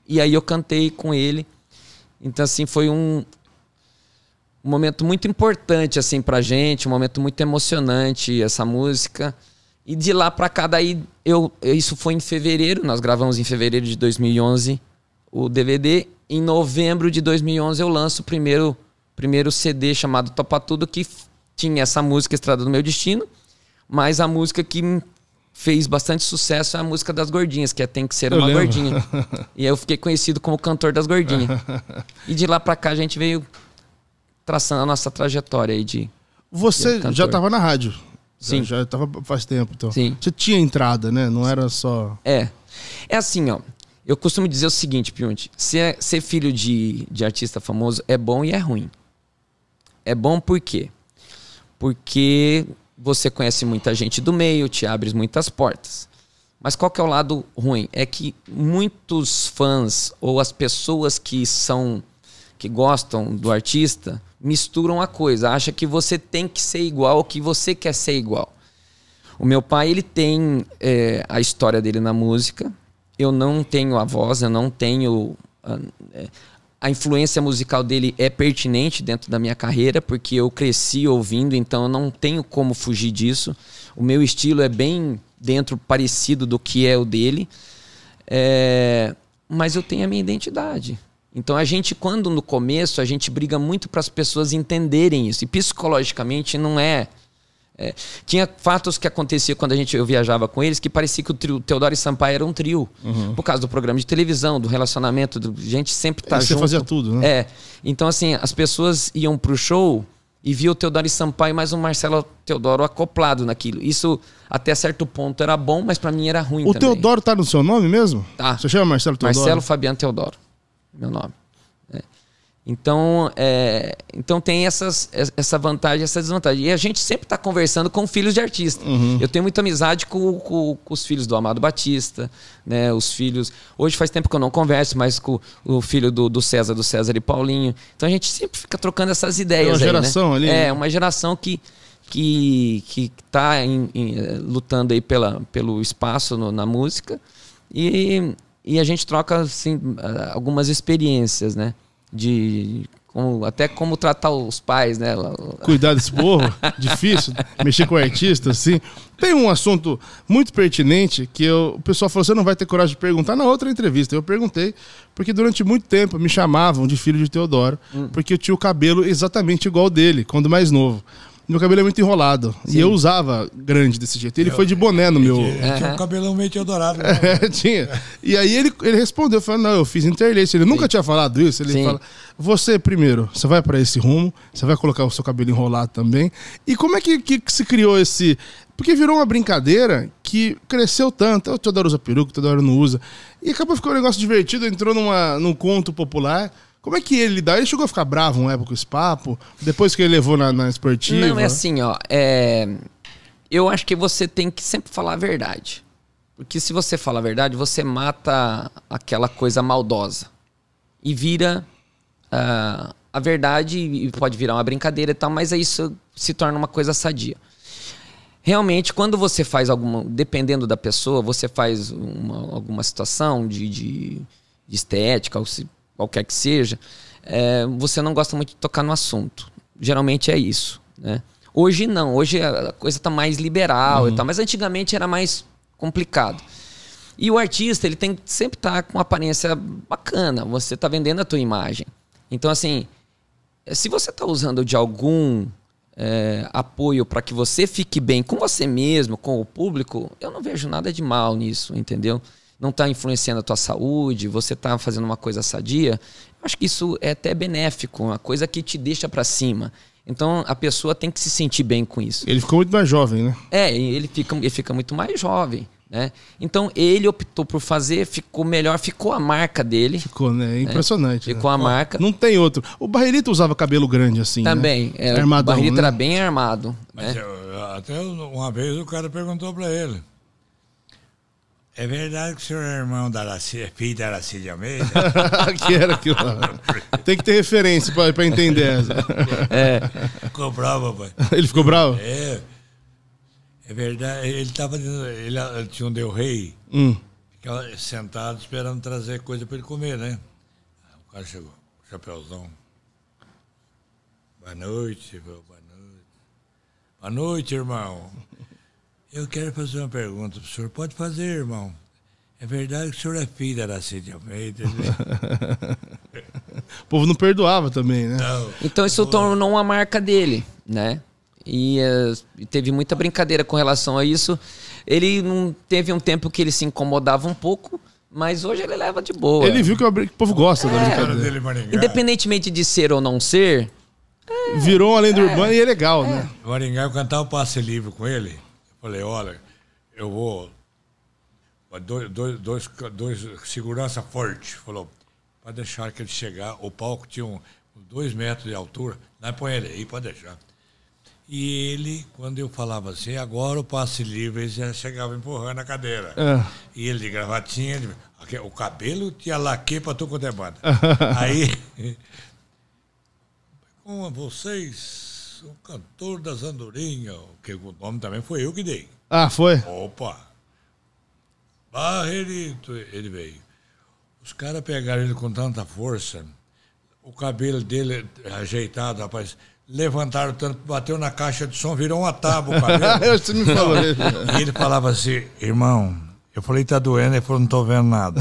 E aí eu cantei com ele. Então, assim, foi um, um momento muito importante, assim, pra gente, um momento muito emocionante, essa música. E de lá pra cá, daí, eu, isso foi em fevereiro, nós gravamos em fevereiro de 2011 o DVD. Em novembro de 2011 eu lanço o primeiro, primeiro CD chamado Topa Tudo, que tinha essa música Estrada do Meu Destino, mas a música que fez bastante sucesso é a música das gordinhas, que é Tem que ser uma gordinha. <laughs> E aí eu fiquei conhecido como cantor das gordinhas. e de lá para cá a gente veio traçando a nossa trajetória aí de Você de já estava na rádio. Sim. Já estava faz tempo, então. Sim. Você tinha entrada, né? Não era só É. É assim, ó. Eu costumo dizer o seguinte, Pionte, ser, é, ser filho de, de artista famoso é bom e é ruim. É bom por quê? Porque você conhece muita gente do meio, te abres muitas portas. Mas qual que é o lado ruim? É que muitos fãs ou as pessoas que são que gostam do artista misturam a coisa, acha que você tem que ser igual, que você quer ser igual. O meu pai ele tem é, a história dele na música. Eu não tenho a voz, eu não tenho ah, é, a influência musical dele é pertinente dentro da minha carreira, porque eu cresci ouvindo, então eu não tenho como fugir disso. O meu estilo é bem dentro parecido do que é o dele. É... mas eu tenho a minha identidade. Então a gente, quando no começo, a gente briga muito para as pessoas entenderem isso. E psicologicamente não é é, tinha fatos que acontecia quando a gente, eu viajava com eles que parecia que o trio, Teodoro e Sampaio era um trio. Uhum. Por causa do programa de televisão, do relacionamento, do, gente sempre tá e junto. Você fazia tudo, né? É. Então, assim, as pessoas iam pro show e via o Teodoro e Sampaio mais um Marcelo Teodoro acoplado naquilo. Isso, até certo ponto, era bom, mas para mim era ruim O também. Teodoro tá no seu nome mesmo? Tá. Você chama Marcelo Teodoro? Marcelo Fabiano Teodoro. Meu nome. É. Então, é, então tem essas, essa vantagem essa desvantagem. E a gente sempre está conversando com filhos de artista. Uhum. Eu tenho muita amizade com, com, com, os filhos do Amado Batista, né? Os filhos. Hoje faz tempo que eu não converso, mas com o filho do, do César, do César e Paulinho. Então a gente sempre fica trocando essas ideias. É uma geração aí, né? ali. É, né? uma geração que que que está lutando aí pela, pelo espaço no, na música e, e a gente troca assim, algumas experiências, né? de como, até como tratar os pais, né? Cuidar desse porro, <laughs> difícil, mexer com artista, assim. Tem um assunto muito pertinente que eu, o pessoal falou: você não vai ter coragem de perguntar na outra entrevista. Eu perguntei, porque durante muito tempo me chamavam de filho de Teodoro, hum. porque eu tinha o cabelo exatamente igual dele, quando mais novo. Meu cabelo é muito enrolado. Sim. E eu usava grande desse jeito. Ele eu, foi de boné no meu. Tinha, tinha um cabelão meio que adorado. Né? <laughs> é, tinha. E aí ele, ele respondeu, falando, não, eu fiz interlace. Ele Sim. nunca tinha falado isso. Ele Sim. fala, você primeiro, você vai para esse rumo, você vai colocar o seu cabelo enrolado também. E como é que, que, que se criou esse... Porque virou uma brincadeira que cresceu tanto. Toda hora usa peruca, toda hora não usa. E acabou ficando um negócio divertido, entrou numa, num conto popular como é que ele dá? Ele chegou a ficar bravo uma época com esse papo? Depois que ele levou na, na esportiva? Não, é assim, ó. É... Eu acho que você tem que sempre falar a verdade. Porque se você fala a verdade, você mata aquela coisa maldosa. E vira uh, a verdade, e pode virar uma brincadeira e tal, mas aí isso se torna uma coisa sadia realmente, quando você faz alguma. Dependendo da pessoa, você faz uma, alguma situação de, de, de estética, ou se qualquer que seja, é, você não gosta muito de tocar no assunto. Geralmente é isso, né? Hoje não, hoje a coisa está mais liberal uhum. e tal, mas antigamente era mais complicado. E o artista, ele tem que sempre estar tá com uma aparência bacana, você está vendendo a tua imagem. Então, assim, se você está usando de algum é, apoio para que você fique bem com você mesmo, com o público, eu não vejo nada de mal nisso, entendeu? não está influenciando a tua saúde, você está fazendo uma coisa sadia, eu acho que isso é até benéfico, uma coisa que te deixa para cima. Então a pessoa tem que se sentir bem com isso. Ele ficou muito mais jovem, né? É, ele fica, ele fica muito mais jovem. Né? Então ele optou por fazer, ficou melhor, ficou a marca dele. Ficou, né? É. Impressionante. Né? Ficou né? a marca. Não tem outro. O Barrelito usava cabelo grande assim. Né? Também. Né? Era, armadão, o Barrelito né? era bem armado. Mas né? eu, até uma vez o cara perguntou para ele: é verdade que o senhor é irmão da Lacídia, é filho da Lacídia Almeida? <laughs> que era aquilo lá. Tem que ter referência para entender essa. É. Ficou bravo, pai. Ele ficou bravo? É. É verdade. Ele tava ele, tinha um Del Rey, hum. ficava sentado esperando trazer coisa para ele comer, né? O cara chegou, chapeuzão. Boa noite, boa noite. Boa noite, irmão. Eu quero fazer uma pergunta para o senhor. Pode fazer, irmão. É verdade que o senhor é filho da Cid Almeida. Né? <laughs> o povo não perdoava também, né? Não. Então isso tornou uma marca dele, né? E uh, teve muita brincadeira com relação a isso. Ele não teve um tempo que ele se incomodava um pouco, mas hoje ele leva de boa. Ele viu que é o, povo gosta é, da brincadeira dele, Maringá. Independentemente de ser ou não ser. É, Virou uma lenda é, urbana e é legal, é. né? Maringá, eu cantava o passe livre com ele. Falei, olha, eu vou. Dois, dois, dois, dois segurança forte. Falou, para deixar que ele chegar, o palco tinha um, dois metros de altura, nós é põe ele aí, pode deixar. E ele, quando eu falava assim, agora o passe livre, ele já chegava empurrando a cadeira. É. E ele de gravatinha, o cabelo tinha laque para tu quanto é banda. <laughs> aí, <laughs> com vocês, o cantor das Andorinhas que o nome também foi eu que dei. Ah, foi? Opa! Barrerito, ele veio. Os caras pegaram ele com tanta força, o cabelo dele ajeitado, rapaz, levantaram tanto, bateu na caixa de som, virou uma tábua o cabelo. <laughs> Você me falou. Né? e ele falava assim, irmão, eu falei, tá doendo? Ele falou, não tô vendo nada.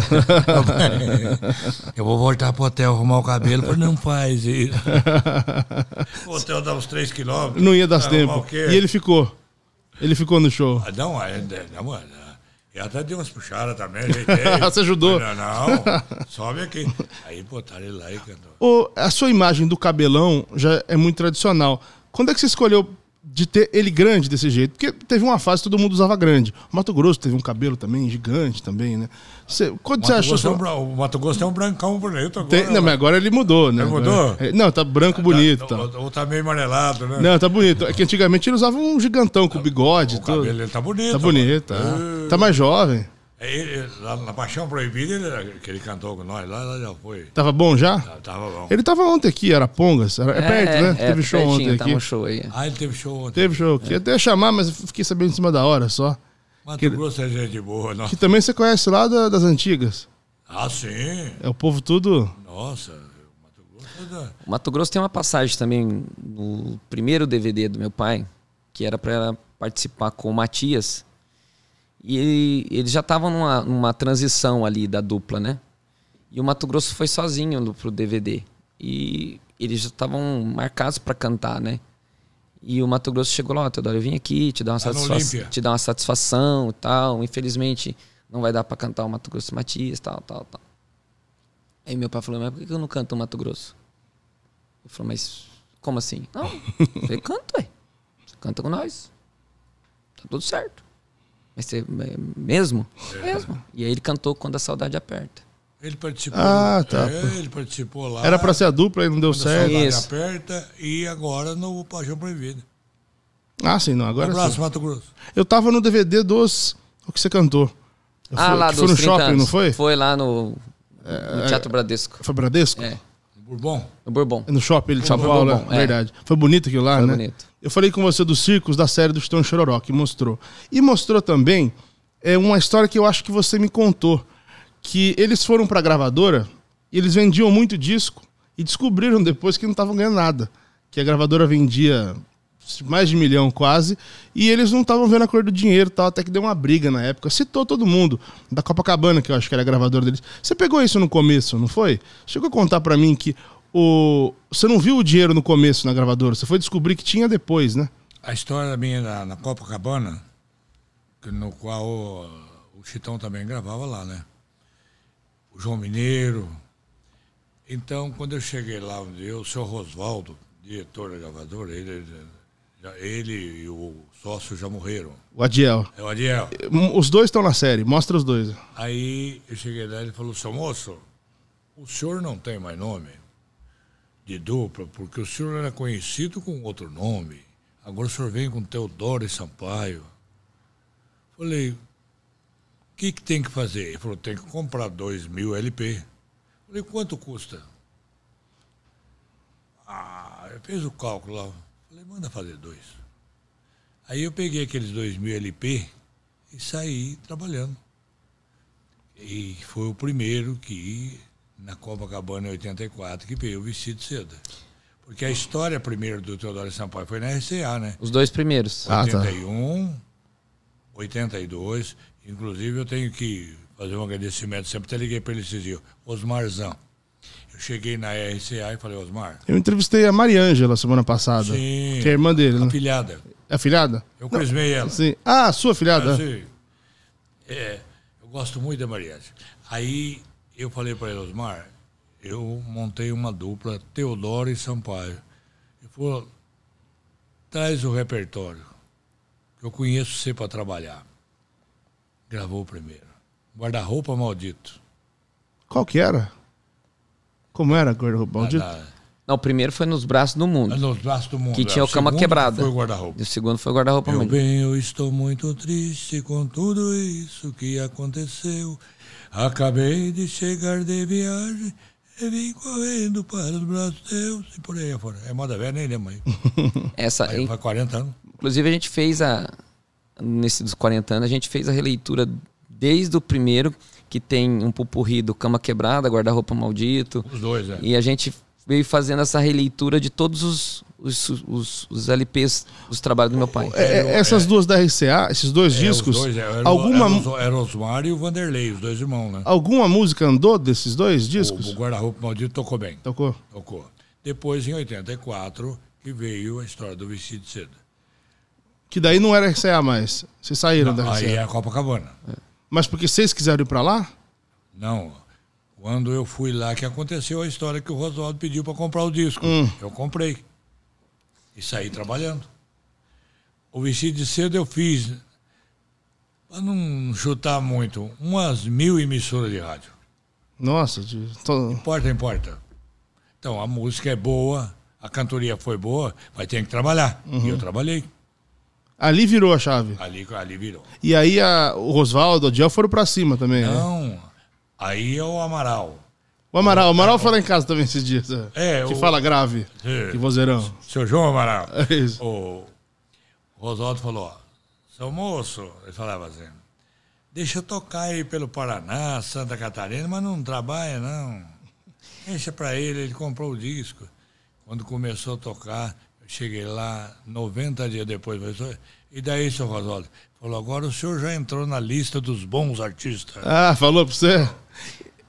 <laughs> eu vou voltar pro hotel, arrumar o cabelo. Eu não faz isso. <laughs> O hotel dá uns 3 quilômetros. Não ia dar tempo. E ele ficou. Ele ficou no show. Ah, não, não, não, eu até deu umas puxadas também. <laughs> Ajeitei, Você ajudou? Não, não, sobe aqui. Aí botaram ele lá e cantou. Ô, a sua imagem do cabelão já é muito tradicional. Quando é que você escolheu de ter ele grande desse jeito. Porque teve uma fase que todo mundo usava grande. O Mato Grosso teve um cabelo também, gigante também, né? Você, quando você achou. Grosso é um, o Mato Grosso tem um brancão bonito agora. Tem, não, mas né? agora ele mudou, né? Ele mudou? É, é não, tá branco é, tá, bonito. Tá, Ou, ou tá meio amarelado, né? Não, tá bonito. É que antigamente ele usava um gigantão com ah, bigode. O cabelo, ele tá bonito. Tá bonito, tá. Tá mais jovem. Ele, é, é, lá na Paixão Proibida, ele, que ele cantou com nós lá, lá já foi. Tava bom já? Tava, tá, tava bom. Ele tava ontem aqui, Pongas, Era, é, perto, né? É, teve show ontem tá aqui. Um show aí. Ah, ele teve show ontem. Teve show aqui. É. até chamar, mas fiquei sabendo em cima da hora só. Mato que, Grosso é gente boa, não. Que também você conhece lá da, das antigas. Ah, sim. É o povo tudo. Nossa, Mato Grosso. É o Mato Grosso tem uma passagem também no primeiro DVD do meu pai, que era para participar com o Matias e eles já estavam numa, numa transição ali da dupla, né? E o Mato Grosso foi sozinho pro DVD. E eles já estavam marcados para cantar, né? E o Mato Grosso chegou lá, ó, oh, Teodoro, eu vim aqui te dar uma, satisfa te dar uma satisfação e tal. Infelizmente, não vai dar para cantar o Mato Grosso Matias, tal, tal, tal. Aí meu pai falou, mas por que eu não canto o Mato Grosso? Eu falei, mas como assim? Não, <laughs> você canta, ué. Você canta com nós. Tá tudo certo. Mas você, é, mesmo? É. Mesmo. E aí ele cantou Quando a Saudade Aperta. Ele participou. Ah, tá. É, ele participou lá. Era pra ser a dupla e não deu quando certo. A Saudade Aperta e agora no Paixão Proibido. Ah, sim, não. Agora um abraço, sim. Mato Grosso. Eu tava no DVD dos. O que você cantou? Eu ah, fui, lá foi no shopping, anos. não foi? Foi lá é, no, é, Teatro Bradesco. Foi Bradesco? É. Bourbon? No Bourbon. No shopping de São Paulo, é. verdade. Foi bonito aquilo lá, foi né? Foi bonito. Eu falei com você dos circos da série do Chitão Chororó, que mostrou. E mostrou também é, uma história que eu acho que você me contou. Que eles foram pra gravadora, eles vendiam muito disco e descobriram depois que não estavam ganhando nada. Que a gravadora vendia mais de um milhão quase, e eles não estavam vendo a cor do dinheiro tal, até que deu uma briga na época. Citou todo mundo, da Copacabana, que eu acho que era gravadora deles. Você pegou isso no começo, não foi? Chegou a contar para mim que o... você não viu o dinheiro no começo na gravadora, você foi descobrir que tinha depois, né? A história minha na, na Copacabana, no qual o, o Chitão também gravava lá, né? O João Mineiro. Então, quando eu cheguei lá, um o senhor Rosvaldo, diretor da gravadora, ele, ele ele e o sócio já morreram. O Adiel. É o Adiel. Os dois estão na série, mostra os dois. Aí eu cheguei lá e ele falou, seu moço, o senhor não tem mais nome? de dupla, porque o senhor era conhecido com outro nome. Agora o senhor vem com Teodoro e Sampaio. Falei, o que, que tem que fazer? Ele falou, tem que comprar dois mil LP. Falei, quanto custa? Ah, fez o cálculo lá. Falei, manda fazer dois. Aí eu peguei aqueles dois mil LP e saí trabalhando. E foi o primeiro que na Copacabana em 84, que veio vestido de seda. Porque a história primeiro do Teodoro Sampaio foi na RCA, né? Os dois primeiros. 81, ah, tá. 82. Inclusive, eu tenho que fazer um agradecimento. Sempre até liguei para ele esses dias. Osmarzão. Eu cheguei na RCA e falei, Osmar. Eu entrevistei a Mariângela semana passada. Sim. Que é a irmã dele, né? Afilhada. A é afilhada? Eu crismei ela. Sim. Ah, sua afilhada? Ah, é? é, eu gosto muito da Mariângela. Aí eu falei para ele, Osmar, eu montei uma dupla, Teodoro e Sampaio. Ele falou, traz o repertório, que eu conheço você para trabalhar. Gravou o primeiro. Guarda-roupa maldito. Qual que era? Como era guarda-roupa maldito? não, o primeiro foi nos braços do mundo. nos braços do mundo. Que tinha o, o cama quebrada. Foi o guarda-roupa. O segundo foi o guarda-roupa. Meu bem, eu estou muito triste com tudo isso que aconteceu. Acabei de chegar de viagem e vim correndo para os braços teus e por aí afora. É moda velha, nem né, lembro <laughs> Essa aí. Faz 40 anos. Inclusive, a gente fez a. Nesse dos 40 anos, a gente fez a releitura desde o primeiro, que tem um pupurri do Cama Quebrada, Guarda-Roupa Maldito. Os dois, é. E a gente veio fazendo essa releitura de todos os os, os, os LPs trabalhos do meu pai. É, é essas é. duas da RCA, esses dois é, discos. era, alguma Osmar e o Vanderlei, os dois irmãos, né? Alguma música andou desses dois discos? O, o Guarda-Roupa Maldito tocou bem. Tocou? Tocou. Depois, em 84, que veio a história do vestido cedo. seda. Que daí não era RCA mais. Vocês saíram não, da RCA. Aí é a Copacabana. É. Mas porque vocês quiseram ir para lá? Não. Quando eu fui lá que aconteceu a história que o Rosaldo pediu para comprar o disco. Hum. Eu comprei e saí trabalhando. O vestido de seda eu fiz, para não chutar muito, umas mil emissoras de rádio. Nossa, de todo... importa, importa. Então, a música é boa, a cantoria foi boa, mas tem que trabalhar. Uhum. E eu uhum. trabalhei. Ali virou a chave. Ali, ali virou. E aí a, o Rosvaldo, o Adiel foram para cima também. Né? Não, né? aí é o Amaral. O Amaral, o Amaral fala em casa também esses dias. Né? É, que o... fala grave. É, que vozeirão. Seu João Amaral. <laughs> É isso. O Rosaldo falou, ó, seu moço, ele falava assim, deixa eu tocar aí pelo Paraná, Santa Catarina, mas não trabalha, não. Deixa para ele, ele comprou o disco. Quando começou a tocar, eu cheguei lá 90 dias depois. E daí, seu Rosaldo? Falou, agora o senhor já entrou na lista dos bons artistas. Ah, falou pra você?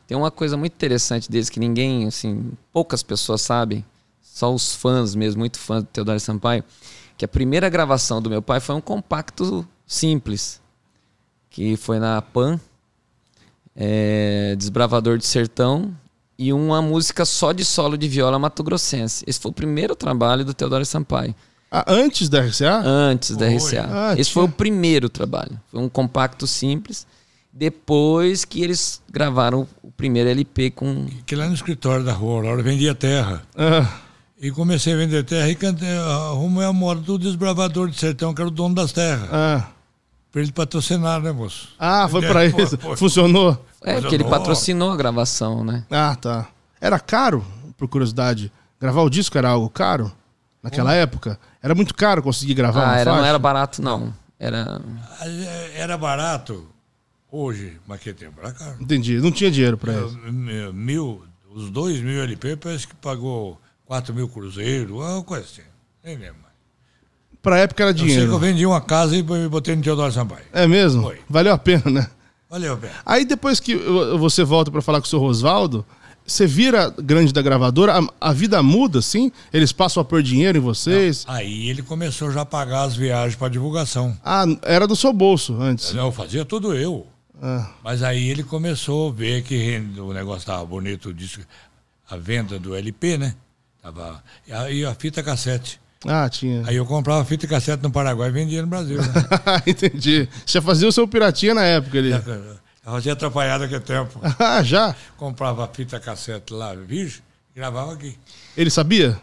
Tem uma coisa muito interessante deles que ninguém, assim, poucas pessoas sabem, só os fãs mesmo, muito fãs do Teodoro Sampaio, que a primeira gravação do meu pai foi um compacto simples, que foi na Pan, é, Desbravador de Sertão, e uma música só de solo de viola mato-grossense. Esse foi o primeiro trabalho do Teodoro Sampaio. Ah, antes da RCA? Antes da RCA. Ah, Esse foi o primeiro trabalho. Foi um compacto simples depois que eles gravaram o primeiro LP com. Que lá no escritório da rua Aurora vendia terra. Ah. E comecei a vender terra e cantei, ah, arrumei a moda do desbravador de sertão, que era o dono das terras. Ah. Pra ele patrocinar, né, moço? Ah, foi para isso. <laughs> Funcionou? É, porque ele patrocinou a gravação, né? Ah, tá. Era caro, por curiosidade. Gravar o disco era algo caro? Naquela hum. época? Era muito caro conseguir gravar ah, era, não era barato, não. Era... Ah, é, era barato Hoje, mas que tempo pra cá. Entendi, não tinha dinheiro para isso. É, é, mil, os dois mil LP parece que pagou quatro mil cruzeiro, uma coisa assim. Nem lembro Pra época era dinheiro. Eu sei que eu vendi uma casa e botei no Teodoro Sampaio. É mesmo? Foi. Valeu a pena, né? Valeu a pena. Aí depois que você volta para falar com o seu Rosvaldo, você vira grande da gravadora, a, a vida muda, sim? Eles passam a pôr dinheiro em vocês? Não. Aí ele começou já a pagar as viagens para divulgação. Ah, era do seu bolso antes? Não, eu fazia tudo eu. Ah. Mas aí ele começou a ver que o negócio estava bonito, disse a venda do LP, né? Tava, e, a, e a fita cassete. Ah, tinha. Aí eu comprava fita cassete no Paraguai e vendia no Brasil. Né? <laughs> Entendi. Você fazia o seu piratinha na época ali? Eu fazia atrapalhado aquele tempo. <laughs> Ah, já? Comprava fita cassete lá, virgem, gravava aqui. Ele sabia?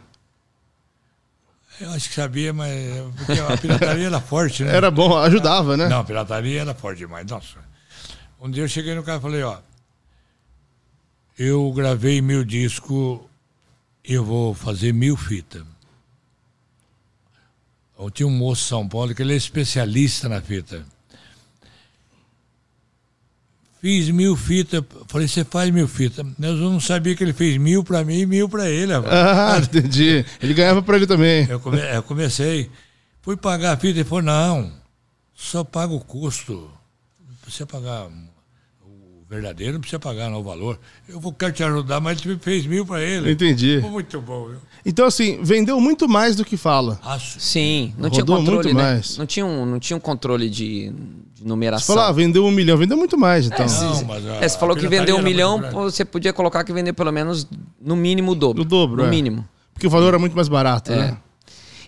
Eu acho que sabia, mas porque a pirataria era forte, né? Era bom, ajudava, né? Não, a pirataria era forte demais. Nossa, um dia eu cheguei no cara e falei, ó, eu gravei meu disco, eu vou fazer mil fitas. Eu tinha um moço de São Paulo que ele é especialista na fita. Fiz mil fitas. Falei, você faz mil fitas. Eu não sabia que ele fez mil para mim e mil para ele. Ah, <laughs> entendi. Ele ganhava para ele também. Eu, come, eu, comecei. Fui pagar a fita e falou, não, só paga o custo. Você pagar verdadeiro, não precisa pagar não, o valor. Eu vou, quero te ajudar, mas tu fez mil para ele. Entendi. muito bom. Viu? Então, assim, vendeu muito mais do que fala. Acho. Sim, não Rodou tinha controle, muito né? mais. Não tinha, um, não tinha um controle de, de numeração. Você falou, ah, vendeu um milhão, vendeu muito mais, então. É, não, mas a, é, é, você falou que tá vendeu um né, milhão, é. você podia colocar que vendeu pelo menos, no mínimo, o dobro. O dobro, No é. mínimo. Porque o valor era muito mais barato, é. né?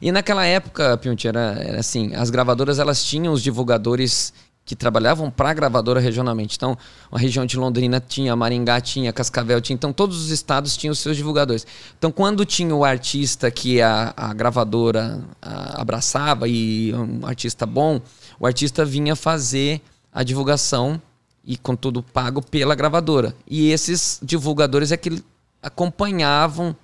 E naquela época, Pionti, era, era assim, as gravadoras elas tinham os divulgadores que trabalhavam para a gravadora regionalmente. Então, a região de Londrina tinha, Maringá tinha, Cascavel tinha. Então, todos os estados tinham os seus divulgadores. Então, quando tinha o artista que a, a gravadora a, abraçava e um artista bom, o artista vinha fazer a divulgação e com tudo pago pela gravadora. E esses divulgadores é que acompanhavam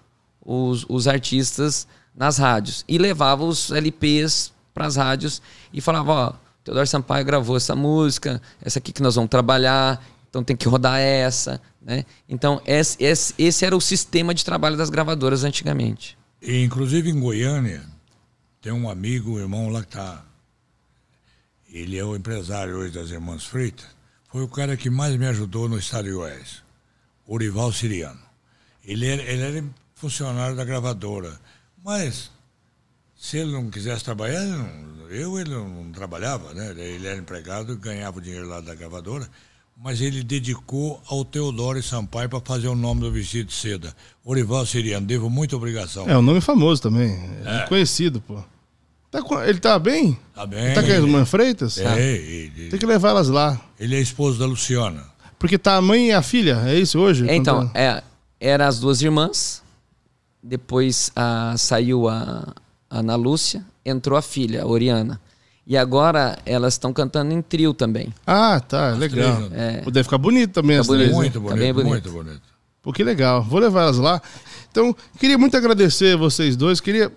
os, os artistas nas rádios e levavam os LPs para as rádios e falavam, ó Teodoro Sampaio gravou essa música, essa aqui que nós vamos trabalhar, então tem que rodar essa. Né? Então, esse, esse, esse era o sistema de trabalho das gravadoras antigamente. E, inclusive em Goiânia, tem um amigo, um irmão lá que tá, Ele é o empresário hoje das Irmãs Freitas. Foi o cara que mais me ajudou no Estádio Oeste, Urival Siriano. Ele era, ele era funcionário da gravadora, mas se ele não quisesse trabalhar, ele não, eu ele não trabalhava, né? Ele era empregado, ganhava o dinheiro lá da gravadora, mas ele dedicou ao Teodoro Sampaio para fazer o nome do vestido de seda. Orival Siriano, devo muita obrigação. É, um nome famoso também, é. conhecido, pô. Tá com, ele tá bem? Tá bem. Ele tá com as irmãs Freitas? É, ah, ele, Tem que levar elas lá. Ele é esposo da Luciana. Porque tá a mãe e a filha, é isso hoje? É, então, tá? é, eram as duas irmãs, depois a, ah, saiu a, Ana Lúcia, entrou a filha, a Oriana. E agora elas estão cantando em trio também. Ah, tá, legal. É. Deve ficar bonito também Fica as bonito, três, Muito né? bonito, tá bonito, muito bonito. Pô, que legal. Vou levar elas lá. Então, queria muito agradecer vocês dois. Queria.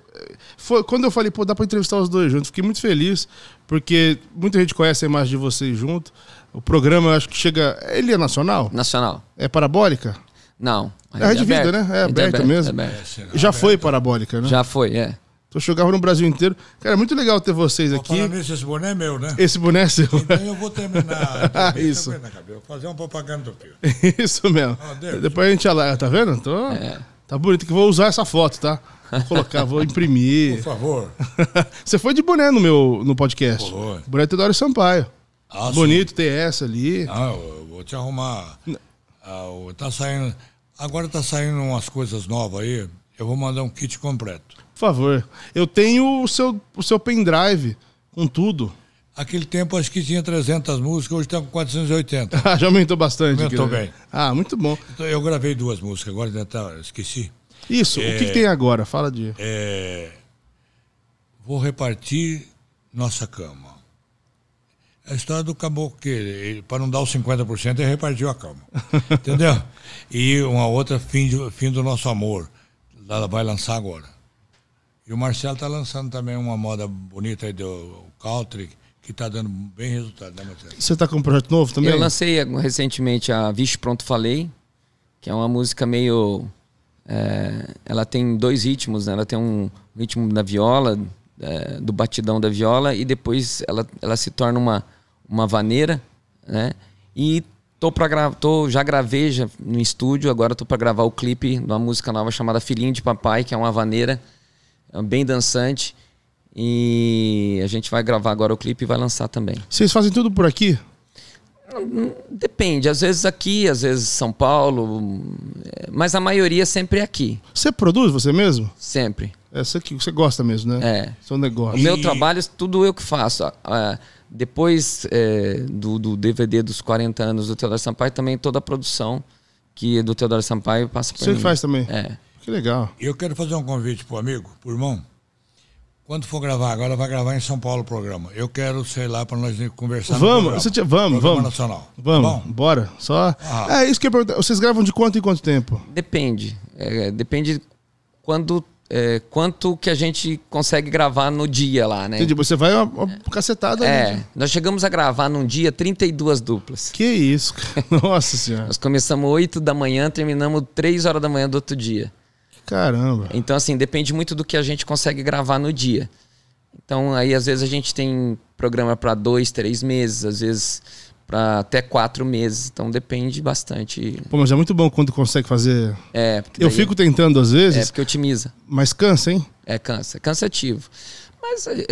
Foi, quando eu falei, pô, dá pra entrevistar os dois juntos, fiquei muito feliz, porque muita gente conhece a imagem de vocês juntos. O programa, eu acho que chega. Ele é nacional? Nacional. É parabólica? Não. É, é de vida, né? É, é aberta mesmo. É aberta. É, Já foi parabólica, né? Já foi, é. Então jogava no Brasil inteiro. Cara, é muito legal ter vocês aqui. Nisso, esse boné é meu, né? Esse boné é seu. Então eu vou terminar. <laughs> Então, ah, isso. vou fazer uma propaganda do Pio. <laughs> isso mesmo. Oh, Depois a gente alarga, tá vendo? Então, é. Tá bonito que vou usar essa foto, tá? Vou colocar, vou imprimir. Por favor. <laughs> Você foi de boné no meu no podcast. Foi. Boné do Dário Sampaio. Ah, Bonito ter essa ali. Ah, eu vou te arrumar. Ah, tá saindo. Agora tá saindo umas coisas novas aí. Eu vou mandar um kit completo. Por favor. Eu tenho o seu, o seu pendrive com tudo. Aquele tempo acho que tinha 300 músicas, hoje está com 480. <laughs> Já aumentou bastante. Aumentou bem. Ah, muito bom. Então, eu gravei duas músicas, agora já tá, esqueci. Isso, é, o que, é, que, tem agora? Fala de... É, vou repartir nossa cama. A história do caboclo, que para não dar os 50%, ele repartiu a cama. <laughs> entendeu? E uma outra, fim, de, fim do nosso amor. Ela vai lançar agora. E o Marcelo está lançando também uma moda bonita aí do Caltric que está dando bem resultado, né, Marcelo? Você está com um projeto novo também? Eu lancei recentemente a Vixe Pronto Falei, que é uma música meio. É, ela tem dois ritmos, né? Ela tem um ritmo da viola, é, do batidão da viola, e depois ela, ela se torna uma, uma vaneira, né? E tô pra gravar, tô, já gravei já no estúdio, agora tô para gravar o clipe de uma música nova chamada Filhinho de Papai, que é uma vaneira é bem dançante. E a gente vai gravar agora o clipe e vai lançar também. Vocês fazem tudo por aqui? Depende, às vezes aqui, às vezes São Paulo, é, mas a maioria sempre é aqui. Você produz você mesmo? Sempre. Essa é, que você gosta mesmo, né? É. Seu negócio. O meu trabalho é tudo eu que faço. Ah, ah, depois é, do, do, DVD dos 40 anos do Teodoro Sampaio, também toda a produção que do Teodoro Sampaio passa por Você faz também? É. Que legal. Eu quero fazer um convite pro amigo, pro irmão. Quando for gravar, agora vai gravar em São Paulo o programa. Eu quero, sei lá, para nós conversar. Vamos, tinha, vamos, vamos. Nacional. Tá vamos, tá bora. Só. Ah. É isso que eu pergunto. Vocês gravam de quanto em quanto tempo? Depende. É, depende quando é, quanto que a gente consegue gravar no dia lá, né? Entendi, você vai uma, uma cacetada. É, ali, nós chegamos a gravar num dia 32 duplas. Que isso, cara. <laughs> nossa senhora. nós começamos 8 da manhã, terminamos 3 horas da manhã do outro dia. Caramba. Então, assim, depende muito do que a gente consegue gravar no dia. Então, aí às vezes a gente tem programa para dois, três meses, às vezes para até quatro meses. Então depende bastante. Pô, mas é muito bom quando consegue fazer. É. Daí... Eu fico tentando às é, vezes. É, porque otimiza. Mas cansa, hein? É, cansa. É cansativo. Mas, eh,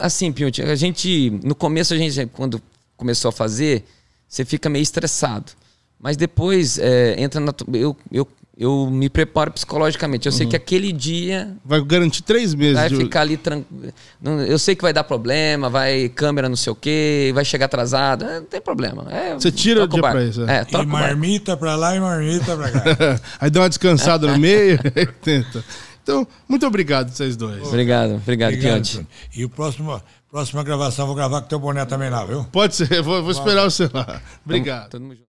assim, Pinho, a gente. No começo, a gente, quando começou a fazer, você fica meio estressado. Mas depois, é, entra na. Eu, eu eu me preparo psicologicamente. Eu uhum. sei que uhum. aquele dia. Vai garantir três meses. Vai de... ficar ali tranquilo. Eu sei que vai dar problema, vai câmera não sei o quê, vai chegar atrasado. É, não tem problema. É, Você tira o dia pra isso. É, é e marmita pra lá e marmita pra cá. <laughs> Aí dá uma descansada no meio e <laughs> tenta. Então, muito obrigado vocês dois. Obrigado, obrigado, obrigado E o próximo, próxima gravação, vou gravar com teu boné também lá, viu? Pode ser, vou, vou esperar o você lá. Obrigado. Tamo, tamo